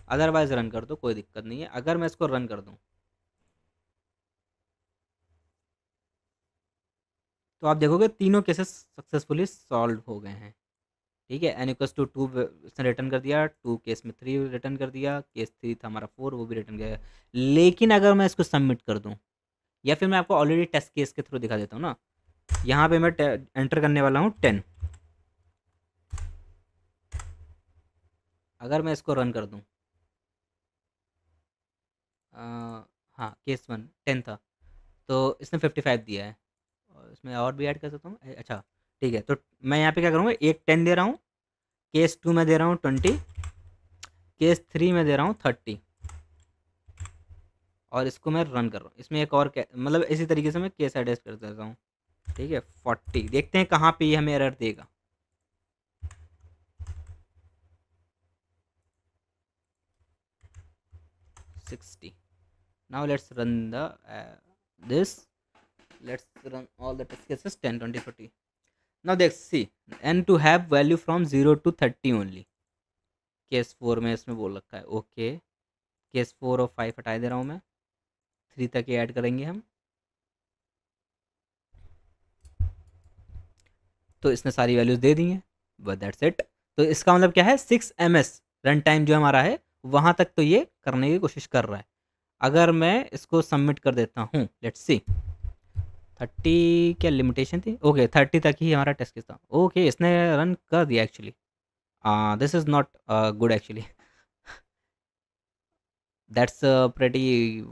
अदरवाइज़ रन कर दो कोई दिक्कत नहीं है अगर मैं इसको रन कर दूँ तो आप देखोगे तीनों केसेस सक्सेसफुली सॉल्व हो गए हैं ठीक है एन टू टू इसने रिटर्न कर दिया टू केस में थ्री रिटर्न कर दिया केस थ्री था हमारा फोर वो भी रिटर्न किया लेकिन अगर मैं इसको सबमिट कर दूँ या फिर मैं आपको ऑलरेडी टेस्ट केस के थ्रू दिखा देता हूँ ना यहाँ पे मैं एंटर करने वाला हूँ टेन अगर मैं इसको रन कर दूँ हाँ केस वन टेन था तो इसने फिफ्टी फाइव दिया है उसमें और भी ऐड कर सकता हूँ अच्छा ठीक है तो मैं यहाँ पे क्या करूँगा एक टेन दे रहा हूँ केस टू में दे रहा हूँ ट्वेंटी केस थ्री में दे रहा हूँ थर्टी और इसको मैं रन कर रहा हूँ इसमें एक और मतलब इसी तरीके से मैं केस एडजस्ट कर देता हूँ ठीक है फोर्टी देखते हैं कहाँ पर हमें एरर देगा sixty now let's run the this let's run all the test cases 10 20 40 now देख see n to have value from 0 to 30 only case four में इसमें बोल रखा है ओके okay. केस फोर और फाइव हटा दे रहा हूँ मैं थ्री तक ये ऐड करेंगे हम तो इसने सारी वैल्यूज दे दी हैं बट दैट्स इट तो इसका मतलब क्या है six M S run time जो हमारा है वहाँ तक तो ये करने की कोशिश कर रहा है अगर मैं इसको सबमिट कर देता हूँ लेट्स सी थर्टी क्या लिमिटेशन थी ओके थर्टी तक ही हमारा टेस्ट किस था ओके इसने रन कर दिया actually this is not good actually that's pretty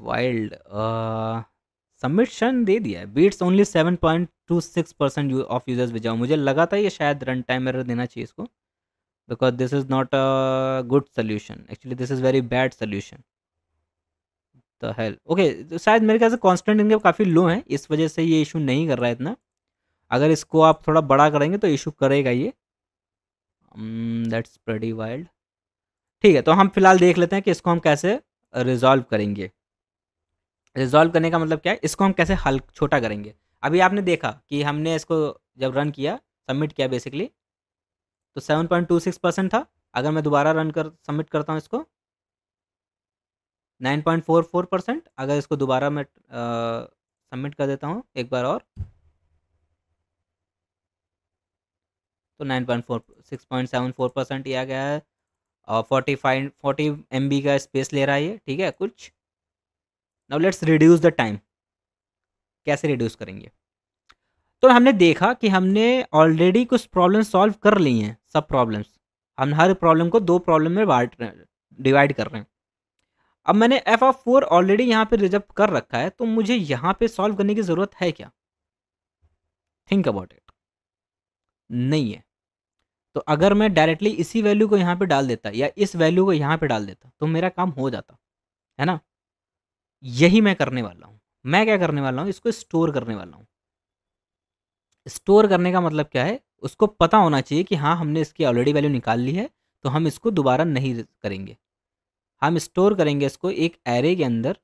wild submission दे दिया beats only seven point two six percent of users बचाओ मुझे लगा था ये शायद रन टाइम एरर देना चाहिए इसको because this is not a good solution actually this is very bad solution the hell okay शायद मेरे ख्याल से कॉन्स्टेंट इनके काफ़ी लो है इस वजह से ये इशू नहीं कर रहा है इतना अगर इसको आप थोड़ा बड़ा करेंगे तो इशू करेगा ये दैट्स प्रडी वाइल्ड ठीक है तो हम फिलहाल देख लेते हैं कि इसको हम कैसे रिजॉल्व uh, करेंगे रिजॉल्व करने का मतलब क्या है इसको हम कैसे हल छोटा करेंगे अभी आपने देखा कि हमने इसको जब रन किया सबमिट किया बेसिकली तो 7.26 परसेंट था अगर मैं दोबारा रन कर सबमिट करता हूँ इसको nine point four four percent अगर इसको दोबारा मैं सबमिट कर देता हूँ एक बार और तो nine point four six point seven four percent ये आ गया है और forty five forty M B का स्पेस ले रहा है ये ठीक है कुछ now let's reduce the time कैसे रिड्यूस करेंगे तो हमने देखा कि हमने ऑलरेडी कुछ प्रॉब्लम सॉल्व कर ली हैं सब प्रॉब्लम्स हम हर प्रॉब्लम को दो प्रॉब्लम में बांट डिवाइड कर रहे हैं अब मैंने एफ ऑफ फोर ऑलरेडी यहाँ पे रिजर्व कर रखा है तो मुझे यहाँ पे सॉल्व करने की ज़रूरत है क्या थिंक अबाउट इट नहीं है तो अगर मैं डायरेक्टली इसी वैल्यू को यहाँ पे डाल देता या इस वैल्यू को यहाँ पे डाल देता तो मेरा काम हो जाता है ना यही मैं करने वाला हूँ मैं क्या करने वाला हूँ इसको स्टोर करने वाला हूँ स्टोर करने का मतलब क्या है उसको पता होना चाहिए कि हाँ हमने इसकी ऑलरेडी वैल्यू निकाल ली है तो हम इसको दोबारा नहीं करेंगे हम स्टोर करेंगे इसको एक एरे के अंदर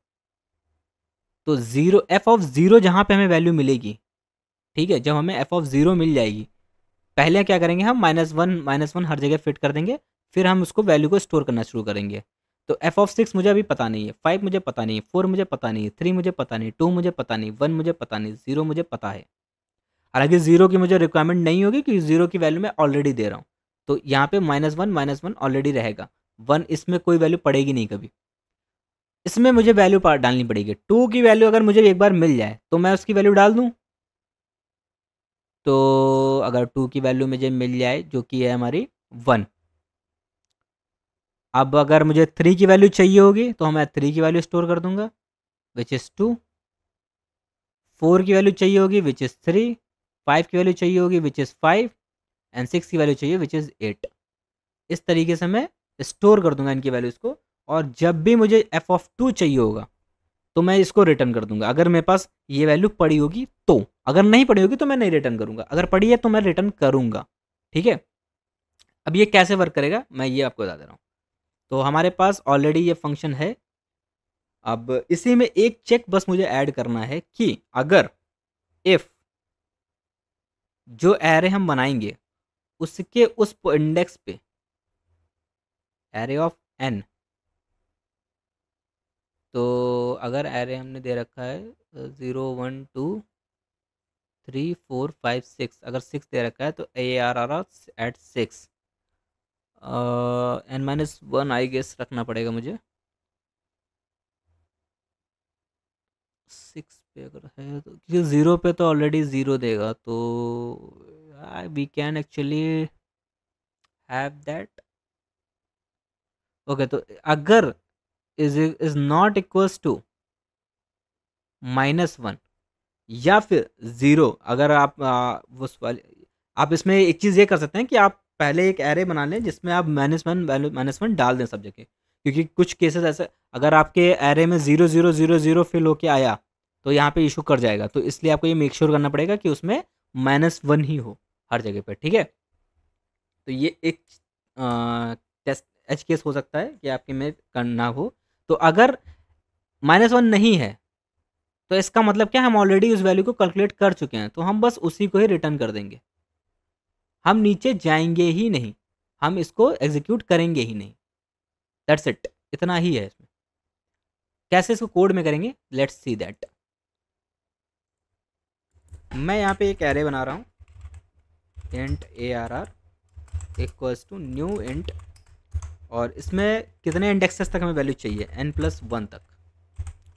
तो ज़ीरो एफ़ ऑफ ज़ीरो जहाँ पे हमें वैल्यू मिलेगी ठीक है जब हमें एफ़ ऑफ ज़ीरो मिल जाएगी पहले क्या करेंगे हम माइनस वन माइनस वन हर जगह फिट कर देंगे फिर हम उसको वैल्यू को स्टोर करना शुरू करेंगे तो एफ ऑफ सिक्स मुझे अभी पता नहीं है फाइव मुझे पता नहीं है फोर मुझे पता नहीं है थ्री मुझे पता नहीं टू मुझे पता नहीं वन मुझे पता नहीं ज़ीरो मुझे पता है हालांकि ज़ीरो की मुझे रिक्वायरमेंट नहीं होगी क्योंकि ज़ीरो की वैल्यू मैं ऑलरेडी दे रहा हूँ तो यहाँ पे minus one minus one already रहेगा वन इसमें कोई वैल्यू पड़ेगी नहीं कभी इसमें मुझे वैल्यू डालनी पड़ेगी टू की वैल्यू अगर मुझे एक बार मिल जाए तो मैं उसकी वैल्यू डाल दूँ तो अगर टू की वैल्यू मुझे मिल जाए जो कि है हमारी वन अब अगर मुझे थ्री की वैल्यू चाहिए होगी तो मैं थ्री की वैल्यू स्टोर कर दूंगा विच इज़ टू फोर की वैल्यू चाहिए होगी विच इज़ थ्री फाइव की वैल्यू चाहिए होगी which is five and six की वैल्यू चाहिए विच इज़ एट इस तरीके से मैं स्टोर कर दूंगा इनकी वैल्यूज़ को और जब भी मुझे एफ ऑफ टू चाहिए होगा तो मैं इसको रिटर्न कर दूंगा अगर मेरे पास ये वैल्यू पड़ी होगी तो अगर नहीं पड़ी होगी तो मैं नहीं रिटर्न करूंगा अगर पड़ी है तो मैं रिटर्न करूंगा ठीक है अब ये कैसे वर्क करेगा मैं ये आपको बता दे रहा हूँ तो हमारे पास ऑलरेडी ये फंक्शन है अब इसी में एक चेक बस मुझे ऐड करना है कि अगर इफ़ जो एरे हम बनाएंगे उसके उस इंडेक्स पे एरे ऑफ एन तो अगर एरे हमने दे रखा है zero one two three four five six अगर सिक्स दे रखा है तो A R R at six N minus one I guess रखना पड़ेगा मुझे सिक्स पे अगर है तो क्योंकि ज़ीरो पे तो ऑलरेडी ज़ीरो देगा तो we can actually have that okay तो अगर is is not equals to minus one या फिर ज़ीरो अगर आप आ, वो आप इसमें एक चीज़ ये कर सकते हैं कि आप पहले एक एरे बना लें जिसमें आप माइनस वन माइनस वन डाल दें सब जगह क्योंकि कुछ केसेस ऐसे अगर आपके एरे में zero zero zero zero fill होके आया तो यहाँ पे इशू कर जाएगा तो इसलिए आपको ये मेक श्योर करना पड़ेगा कि उसमें माइनस वन ही हो हर जगह पर ठीक है तो ये एक आ, टेस्ट एच केस हो सकता है कि आपके में करना हो तो अगर माइनस वन नहीं है तो इसका मतलब क्या हम ऑलरेडी उस वैल्यू को कैलकुलेट कर चुके हैं तो हम बस उसी को ही रिटर्न कर देंगे हम नीचे जाएंगे ही नहीं हम इसको एग्जीक्यूट करेंगे ही नहीं दैट्स इट इतना ही है इसमें कैसे इसको कोड में करेंगे लेट्स सी दैट मैं यहाँ पे एक एरे बना रहा हूँ int A R R equals to new int और इसमें कितने इंडेक्सेस तक हमें वैल्यू चाहिए एन प्लस वन तक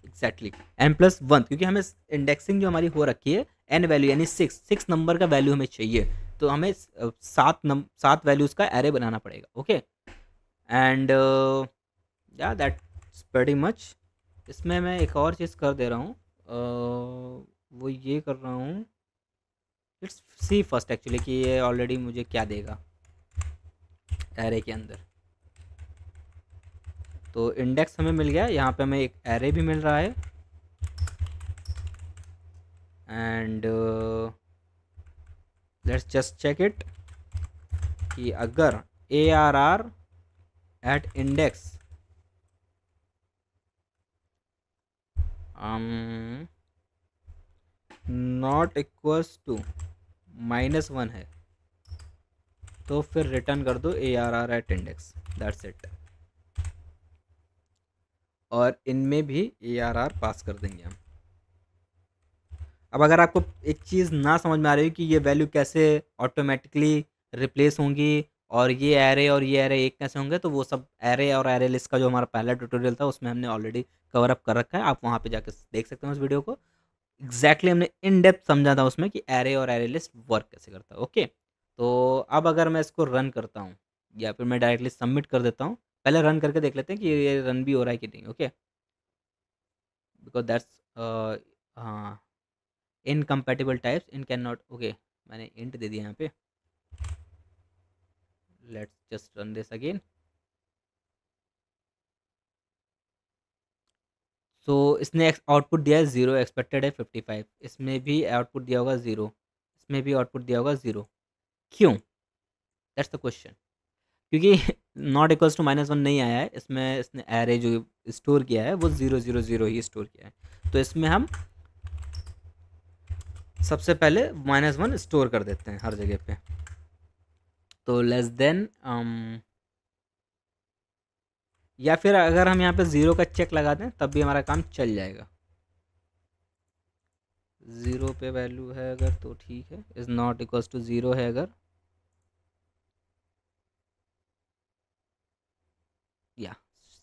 एग्जैक्टली एन प्लस वन क्योंकि हमें इंडेक्सिंग जो हमारी हो रखी है एन वैल्यू यानी सिक्स सिक्स नंबर का वैल्यू हमें चाहिए तो हमें सात नम सात वैल्यूज़ का एरे बनाना पड़ेगा ओके एंड या दैट वेरी मच इसमें मैं एक और चीज़ कर दे रहा हूँ uh, वो ये कर रहा हूँ इट्स सी फर्स्ट एक्चुअली कि ये ऑलरेडी मुझे क्या देगा एरे के अंदर तो इंडेक्स हमें मिल गया यहाँ पे हमें एक एरे भी मिल रहा है and let's just check it कि अगर A R R at index not equals to minus one है तो फिर रिटर्न कर दो A R R at index that's it और इनमें भी ए आर आर पास कर देंगे हम अब अगर आपको एक चीज़ ना समझ में आ रही हो कि ये वैल्यू कैसे ऑटोमेटिकली रिप्लेस होंगी और ये एरे और ये एरे एक कैसे होंगे तो वो सब एरे और एरे लिस्ट का जो हमारा पहला ट्यूटोरियल था उसमें हमने ऑलरेडी कवर अप कर रखा है आप वहाँ पे जाकर देख सकते हैं उस वीडियो को एग्जैक्टली exactly हमने इन डेप्थ समझा था उसमें कि एरे और एरे लिस्ट वर्क कैसे करता है ओके तो अब अगर मैं इसको रन करता हूँ या फिर मैं डायरेक्टली सबमिट कर देता हूँ पहले रन करके देख लेते हैं कि ये रन भी हो रहा है कि नहीं ओके बिकॉज दैट्स हाँ incompatible types in cannot okay मैंने इंट दे दिया यहाँ पे let's just run this again so इसने आउटपुट दिया है ज़ीरो एक्सपेक्टेड है फिफ्टी फाइव इसमें भी आउटपुट दिया होगा ज़ीरो इसमें भी आउटपुट दिया होगा ज़ीरो क्यों दैट्स द क्वेश्चन क्योंकि not equals to minus one नहीं आया है इसमें इसने एरे जो स्टोर किया है वो ज़ीरो ज़ीरो ज़ीरो ही स्टोर किया है तो इसमें हम सबसे पहले माइनस वन स्टोर कर देते हैं हर जगह पे तो लेस देन um, या फिर अगर हम यहाँ पे ज़ीरो का चेक लगा दें तब भी हमारा काम चल जाएगा ज़ीरो पे वैल्यू है अगर तो ठीक है is not equals to zero है अगर दिया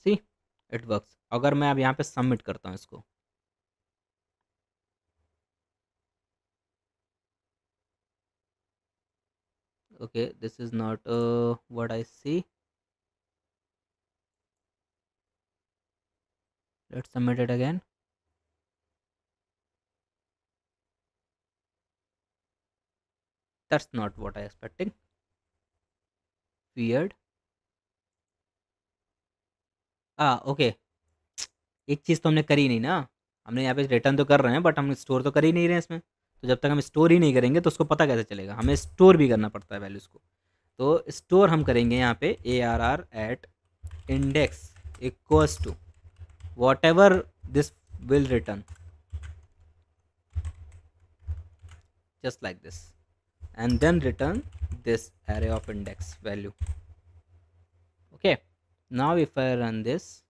सी इट वर्क अगर मैं अब यहाँ पे सबमिट करता हूँ इसको okay this is not what I see let's submit it again that's not what I expecting weird हाँ ओके एक चीज़ तो हमने करी नहीं ना हमने यहाँ पे रिटर्न तो कर रहे हैं बट हम स्टोर तो कर ही नहीं रहे हैं इसमें तो जब तक हम स्टोर ही नहीं करेंगे तो उसको पता कैसे चलेगा हमें स्टोर भी करना पड़ता है वैल्यूज़ को तो स्टोर हम करेंगे यहाँ पे A R R at index equals to whatever this will return just like this and then return this array of index value okay now if i run this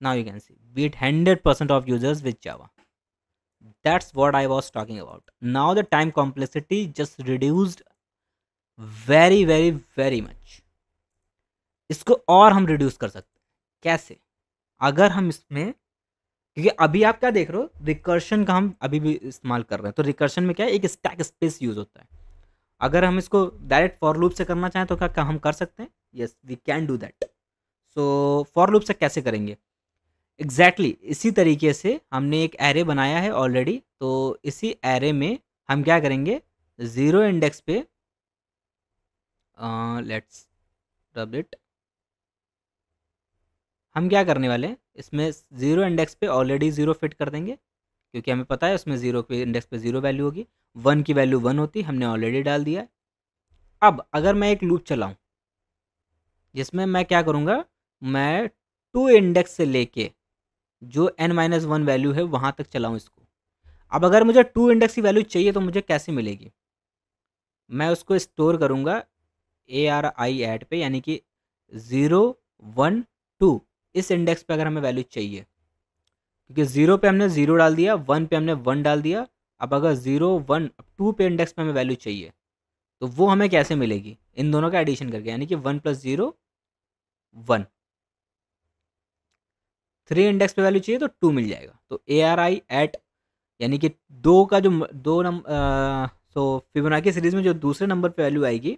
now you can see beat 100% of users with java that's what i was talking about now the time complexity just reduced very very very much इसको और हम रिड्यूस कर सकते हैं कैसे अगर हम इसमें क्योंकि अभी आप क्या देख रहे हो रिकर्शन का हम अभी भी इस्तेमाल कर रहे हैं तो रिकर्शन में क्या है एक स्टैक स्पेस यूज होता है अगर हम इसको डायरेक्ट फॉर लूप से करना चाहें तो क्या क्या हम कर सकते हैं yes we can do that so for loop से कैसे करेंगे एग्जैक्टली exactly, इसी तरीके से हमने एक एरे बनाया है ऑलरेडी तो इसी एरे में हम क्या करेंगे ज़ीरो इंडेक्स पे लेट्स डब इट हम क्या करने वाले हैं इसमें ज़ीरो इंडेक्स पे ऑलरेडी ज़ीरो फिट कर देंगे क्योंकि हमें पता है उसमें ज़ीरो पे इंडेक्स पे ज़ीरो वैल्यू होगी वन की वैल्यू वन होती हमने ऑलरेडी डाल दिया है अब अगर मैं एक लूप चलाऊं जिसमें मैं क्या करूँगा मैं टू इंडेक्स से लेके जो एन माइनस वन वैल्यू है वहाँ तक चलाऊँ इसको अब अगर मुझे टू इंडेक्स की वैल्यू चाहिए तो मुझे कैसे मिलेगी मैं उसको स्टोर करूँगा ए आर आई एट पे यानी कि ज़ीरो वन टू इस इंडेक्स पे अगर हमें वैल्यू चाहिए क्योंकि ज़ीरो पे हमने ज़ीरो डाल दिया वन पे हमने वन डाल दिया अब अगर ज़ीरो वन टू पे इंडेक्स पे हमें वैल्यू चाहिए तो वो हमें कैसे मिलेगी इन दोनों का एडिशन करके यानी कि one plus zero one three index पे वैल्यू चाहिए तो टू मिल जाएगा तो ए आर आई एट यानी कि दो का जो दो नंबर सो की सीरीज़ में जो दूसरे नंबर पे वैल्यू आएगी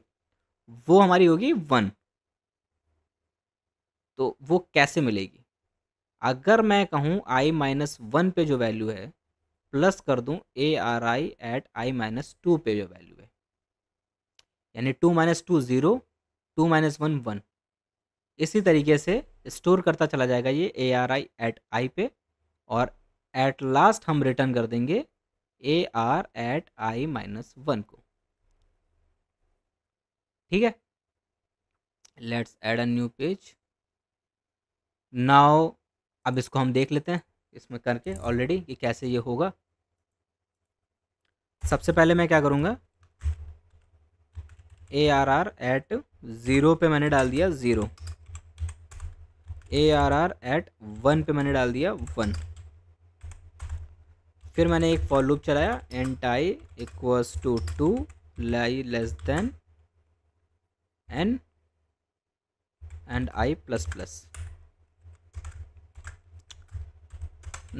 वो हमारी होगी वन तो वो कैसे मिलेगी अगर मैं कहूँ आई माइनस वन पे जो वैल्यू है प्लस कर दूँ A R I at I minus two पे जो वैल्यू है यानी two minus two zero two minus one one इसी तरीके से स्टोर करता चला जाएगा ये ए आर आई एट आई पे और एट लास्ट हम रिटर्न कर देंगे A R at I minus one को ठीक है let's add a new page now अब इसको हम देख लेते हैं इसमें करके ऑलरेडी कि कैसे ये होगा सबसे पहले मैं क्या करूँगा A R R at zero पे मैंने डाल दिया zero A R R at one पे मैंने डाल दिया वन फिर मैंने एक फॉर लूप चलाया int I equals to two I less than n and I plus plus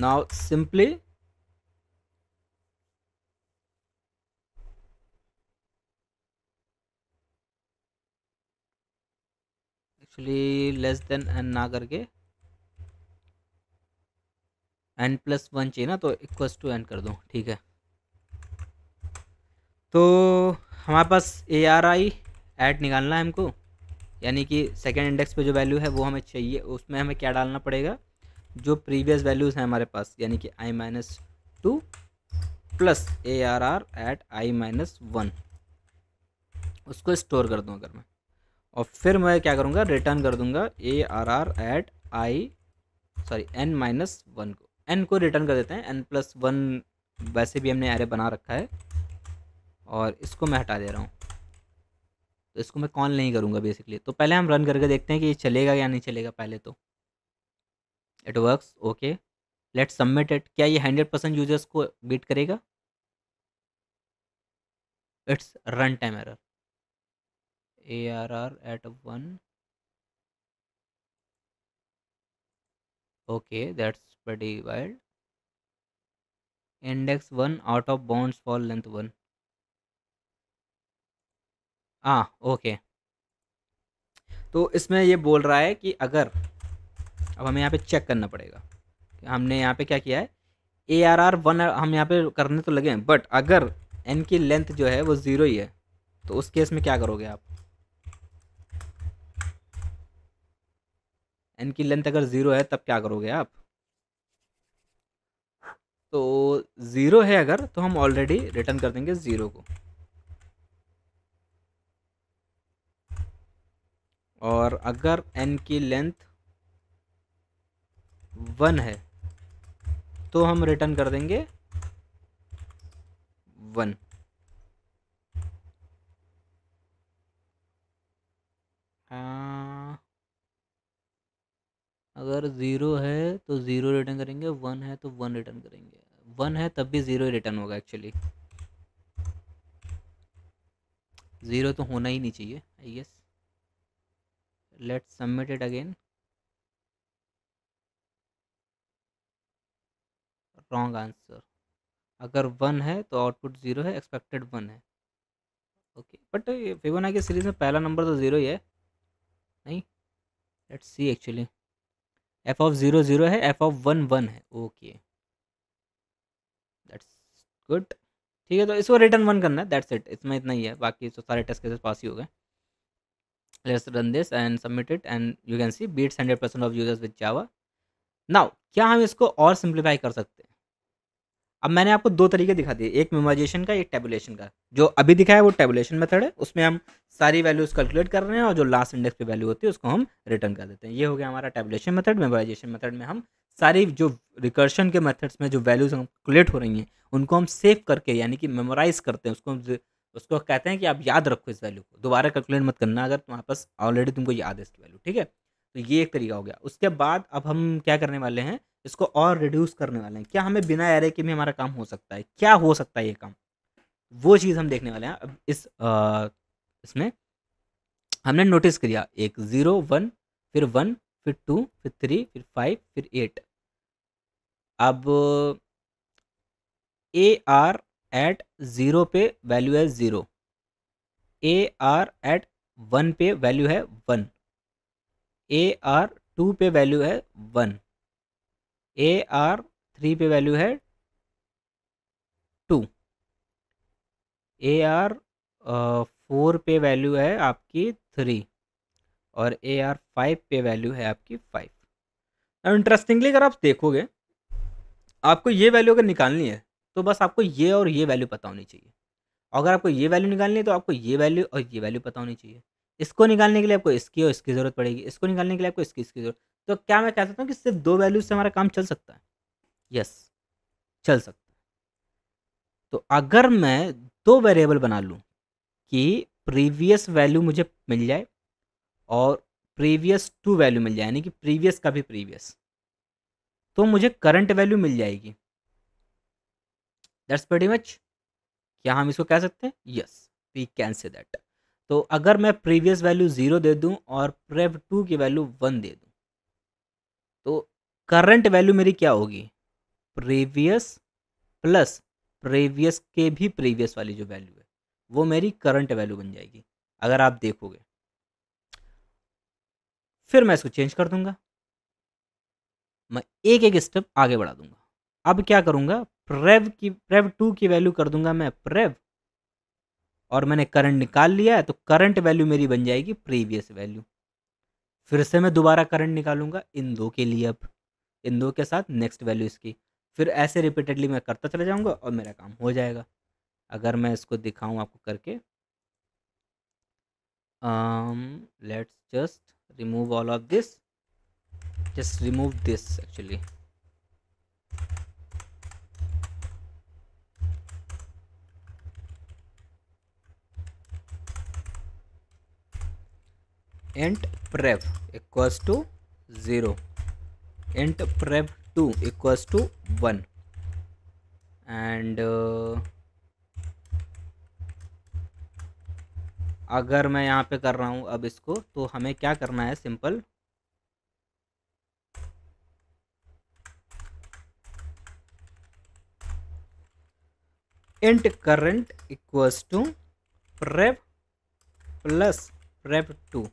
now simply actually less than n ना करके एन प्लस वन चाहिए ना तो इक्वल्स टू एन कर दो ठीक है तो हमारे पास ए आर आई ऐड निकालना है हमको यानी कि सेकेंड इंडेक्स पे जो वैल्यू है वो हमें चाहिए उसमें हमें क्या डालना पड़ेगा जो प्रीवियस वैल्यूज़ हैं हमारे पास यानी कि I minus two plus A R R at I minus one उसको स्टोर कर दूँ अगर मैं और फिर मैं क्या करूँगा रिटर्न कर दूँगा A R R at I sorry n minus one को एन को रिटर्न कर देते हैं एन प्लस वन वैसे भी हमने एरे बना रखा है और इसको मैं हटा दे रहा हूँ तो इसको मैं कॉल नहीं करूँगा बेसिकली तो पहले हम रन करके देखते हैं कि ये चलेगा या नहीं चलेगा पहले तो it works okay let submit it क्या ये हंड्रेड परसेंट यूजर्स को बीट करेगा it's run time error A R R at one okay that's pretty wild index one out of bounds for length one हाँ ओके तो इसमें ये बोल रहा है कि अगर अब हमें यहाँ पे चेक करना पड़ेगा हमने यहाँ पे क्या किया है ए आर आर वन हम यहाँ पे करने तो लगे हैं बट अगर एन की लेंथ जो है वो ज़ीरो ही है तो उस केस में क्या करोगे आप एन की लेंथ अगर ज़ीरो है तब क्या करोगे आप तो ज़ीरो है अगर तो हम ऑलरेडी रिटर्न कर देंगे ज़ीरो को और अगर एन की लेंथ वन है तो हम रिटर्न कर देंगे वन हाँ अगर ज़ीरो है तो ज़ीरो रिटर्न करेंगे वन है तो वन रिटर्न करेंगे वन है तब भी ज़ीरो रिटर्न होगा एक्चुअली ज़ीरो तो होना ही नहीं चाहिए I guess let submit it again wrong answer अगर वन है तो आउटपुट ज़ीरो है एक्सपेक्टेड वन है okay but Fibonacci series में पहला नंबर तो ज़ीरो ही है नहीं let's see actually F of zero zero है एफ ऑफ वन वन है ओके दैट्स गुड ठीक है तो इसको रिटर्न वन करना है दैट्स इट इसमें इतना ही है बाकी तो सारे टेस्ट केसेस पास ही हो गए run this and submit it and you can see beats hundred percent of users with Java now क्या हम इसको और सिंप्लीफाई कर सकते अब मैंने आपको दो तरीके दिखा दिए एक मेमोराइजेशन का एक टेबुलेशन का जो अभी दिखाया है वो टेबुलेशन मेथड है उसमें हम सारी वैल्यूज़ कैलकुलेट कर रहे हैं और जो लास्ट इंडेक्स पे वैल्यू होती है उसको हम रिटर्न कर देते हैं ये हो गया हमारा टेबुलेशन मेथड मेमोराइजेशन मेथड में हम सारी जो रिकर्शन के मेथड्स में जो वैल्यूज़ हम कैलकुलेट हो रही हैं उनको हम सेव करके यानी कि मेमोराइज़ करते हैं उसको हम उसको कहते हैं कि आप याद रखो इस वैल्यू को दोबारा कैलकुलेट मत करना अगर तुम्हारे पास ऑलरेडी तुमको याद है इसकी वैल्यू ठीक है तो ये एक तरीका हो गया उसके बाद अब हम क्या करने वाले हैं इसको और रिड्यूस करने वाले हैं क्या हमें बिना एरे के भी हमारा काम हो सकता है क्या हो सकता है ये काम वो चीज़ हम देखने वाले हैं अब इस इसमें हमने नोटिस किया एक ज़ीरो वन फिर वन फिर टू फिर थ्री फिर फाइव फिर एट अब ए आर एट ज़ीरो पे वैल्यू है zero A R at one पे वैल्यू है वन ए आर टू पे वैल्यू है वन ए आर थ्री पे वैल्यू है टू ए आर फोर पे वैल्यू है आपकी थ्री और ए आर फाइव पे वैल्यू है आपकी फाइव अब इंटरेस्टिंगली अगर आप देखोगे आपको ये वैल्यू अगर निकालनी है तो बस आपको ये और ये वैल्यू पता होनी चाहिए अगर आपको ये वैल्यू निकालनी है तो आपको ये वैल्यू और ये वैल्यू पता होनी चाहिए इसको निकालने के लिए आपको इसकी और इसकी ज़रूरत पड़ेगी इसको निकालने के लिए आपको इसकी इसकी ज़रूरत तो क्या मैं कह सकता हूँ कि सिर्फ दो वैल्यू से हमारा काम चल सकता है यस चल सकता है तो अगर मैं दो वेरिएबल बना लूँ कि प्रीवियस वैल्यू मुझे मिल जाए और प्रीवियस टू वैल्यू मिल जाए यानी कि प्रीवियस का भी प्रीवियस तो मुझे करंट वैल्यू मिल जाएगी दैट्स वेरी मच क्या हम इसको कह सकते हैं yes we can say that तो अगर मैं प्रीवियस वैल्यू ज़ीरो दे दूं और प्रेव टू की वैल्यू वन दे दूं तो करंट वैल्यू मेरी क्या होगी प्रीवियस प्लस प्रीवियस के भी प्रीवियस वाली जो वैल्यू है वो मेरी करंट वैल्यू बन जाएगी अगर आप देखोगे फिर मैं इसको चेंज कर दूंगा मैं एक एक स्टेप आगे बढ़ा दूंगा अब क्या करूंगा प्रेव की प्रेव टू की वैल्यू कर दूंगा मैं प्रेव और मैंने करंट निकाल लिया है तो करंट वैल्यू मेरी बन जाएगी प्रीवियस वैल्यू फिर से मैं दोबारा करंट निकालूंगा इन दो के लिए अब इन दो के साथ नेक्स्ट वैल्यू इसकी फिर ऐसे रिपीटेडली मैं करता चला जाऊँगा और मेरा काम हो जाएगा अगर मैं इसको दिखाऊँ आपको करके let's just remove all of this just remove this actually int prev equals to zero int prev two equals to one and अगर मैं यहाँ पे कर रहा हूँ अब इसको तो हमें क्या करना है simple int current equals to prev plus prev two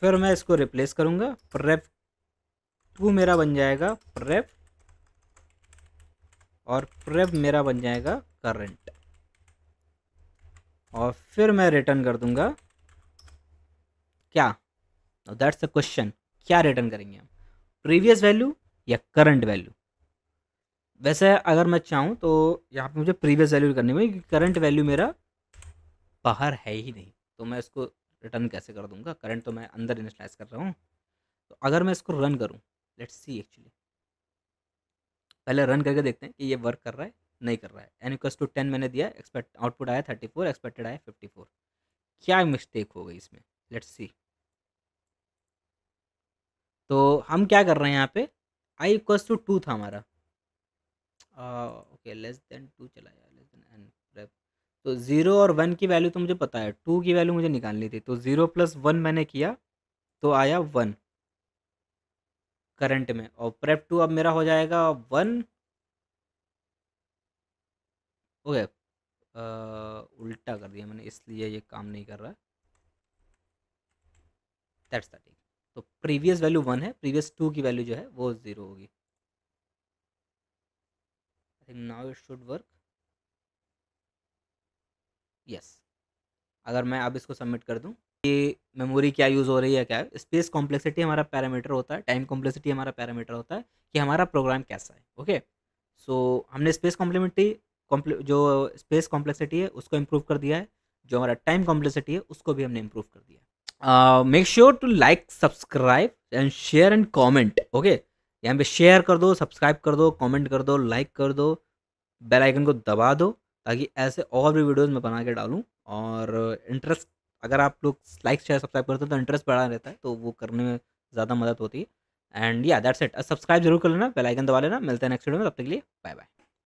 फिर मैं इसको रिप्लेस करूँगा प्रेप टू मेरा बन जाएगा प्रेप और प्रेप मेरा बन जाएगा करंट और फिर मैं रिटर्न कर दूंगा क्या दैट्स द क्वेश्चन क्या रिटर्न करेंगे हम प्रीवियस वैल्यू या करंट वैल्यू वैसे अगर मैं चाहूँ तो यहाँ पे मुझे प्रीवियस वैल्यू करनी पड़ेगी करंट वैल्यू मेरा बाहर है ही नहीं तो मैं इसको रिटर्न कैसे कर दूंगा करंट तो मैं अंदर इनिशलाइज कर रहा हूँ तो अगर मैं इसको रन करूँ लेट्स सी एक्चुअली पहले रन करके देखते हैं कि ये वर्क कर रहा है नहीं कर रहा है एन इक्वस टू टेन मैंने दिया एक्सपेक्ट आउटपुट आया थर्टी फोर एक्सपेक्टेड आया फिफ्टी फोर क्या मिस्टेक हो गई इसमें लेट्स सी तो हम क्या कर रहे हैं यहाँ पे आई इक्वस टू टू था हमारा ओके लेस देन टू चला तो ज़ीरो और वन की वैल्यू तो मुझे पता है टू की वैल्यू मुझे निकालनी थी तो ज़ीरो प्लस वन मैंने किया तो आया वन करंट में और प्रेप टू अब मेरा हो जाएगा वन ओके उल्टा कर दिया मैंने इसलिए ये काम नहीं कर रहा दैट्स द तो प्रीवियस वैल्यू वन है प्रीवियस टू की वैल्यू जो है वो ज़ीरो होगी I think now it should work yes अगर मैं अब इसको सबमिट कर दूँ कि मेमोरी क्या यूज़ हो रही है क्या स्पेस कॉम्प्लेक्सिटी हमारा पैरामीटर होता है टाइम कॉम्प्लेक्सिटी हमारा पैरामीटर होता है कि हमारा प्रोग्राम कैसा है ओके सो so, हमने स्पेस कॉम्प्लीमेंटी जो स्पेस कॉम्प्लेक्सिटी है उसको इम्प्रूव कर दिया है जो हमारा टाइम कॉम्प्लेक्सिटी है उसको भी हमने इम्प्रूव कर दिया make sure to like subscribe and share and comment okay यहाँ पे शेयर कर दो सब्सक्राइब कर दो कॉमेंट कर दो लाइक कर दो बेल आइकन को दबा दो ताकि ऐसे और भी वीडियोस मैं बना के डालूँ और इंटरेस्ट अगर आप लोग लाइक शेयर सब्सक्राइब करते हो तो इंटरेस्ट बढ़ा रहता है तो वो करने में ज़्यादा मदद होती है एंड या दैट्स इट सब्सक्राइब जरूर कर लेना बेल आइकन दबा लेना मिलते हैं नेक्स्ट वीडियो में तब तक के लिए बाय बाय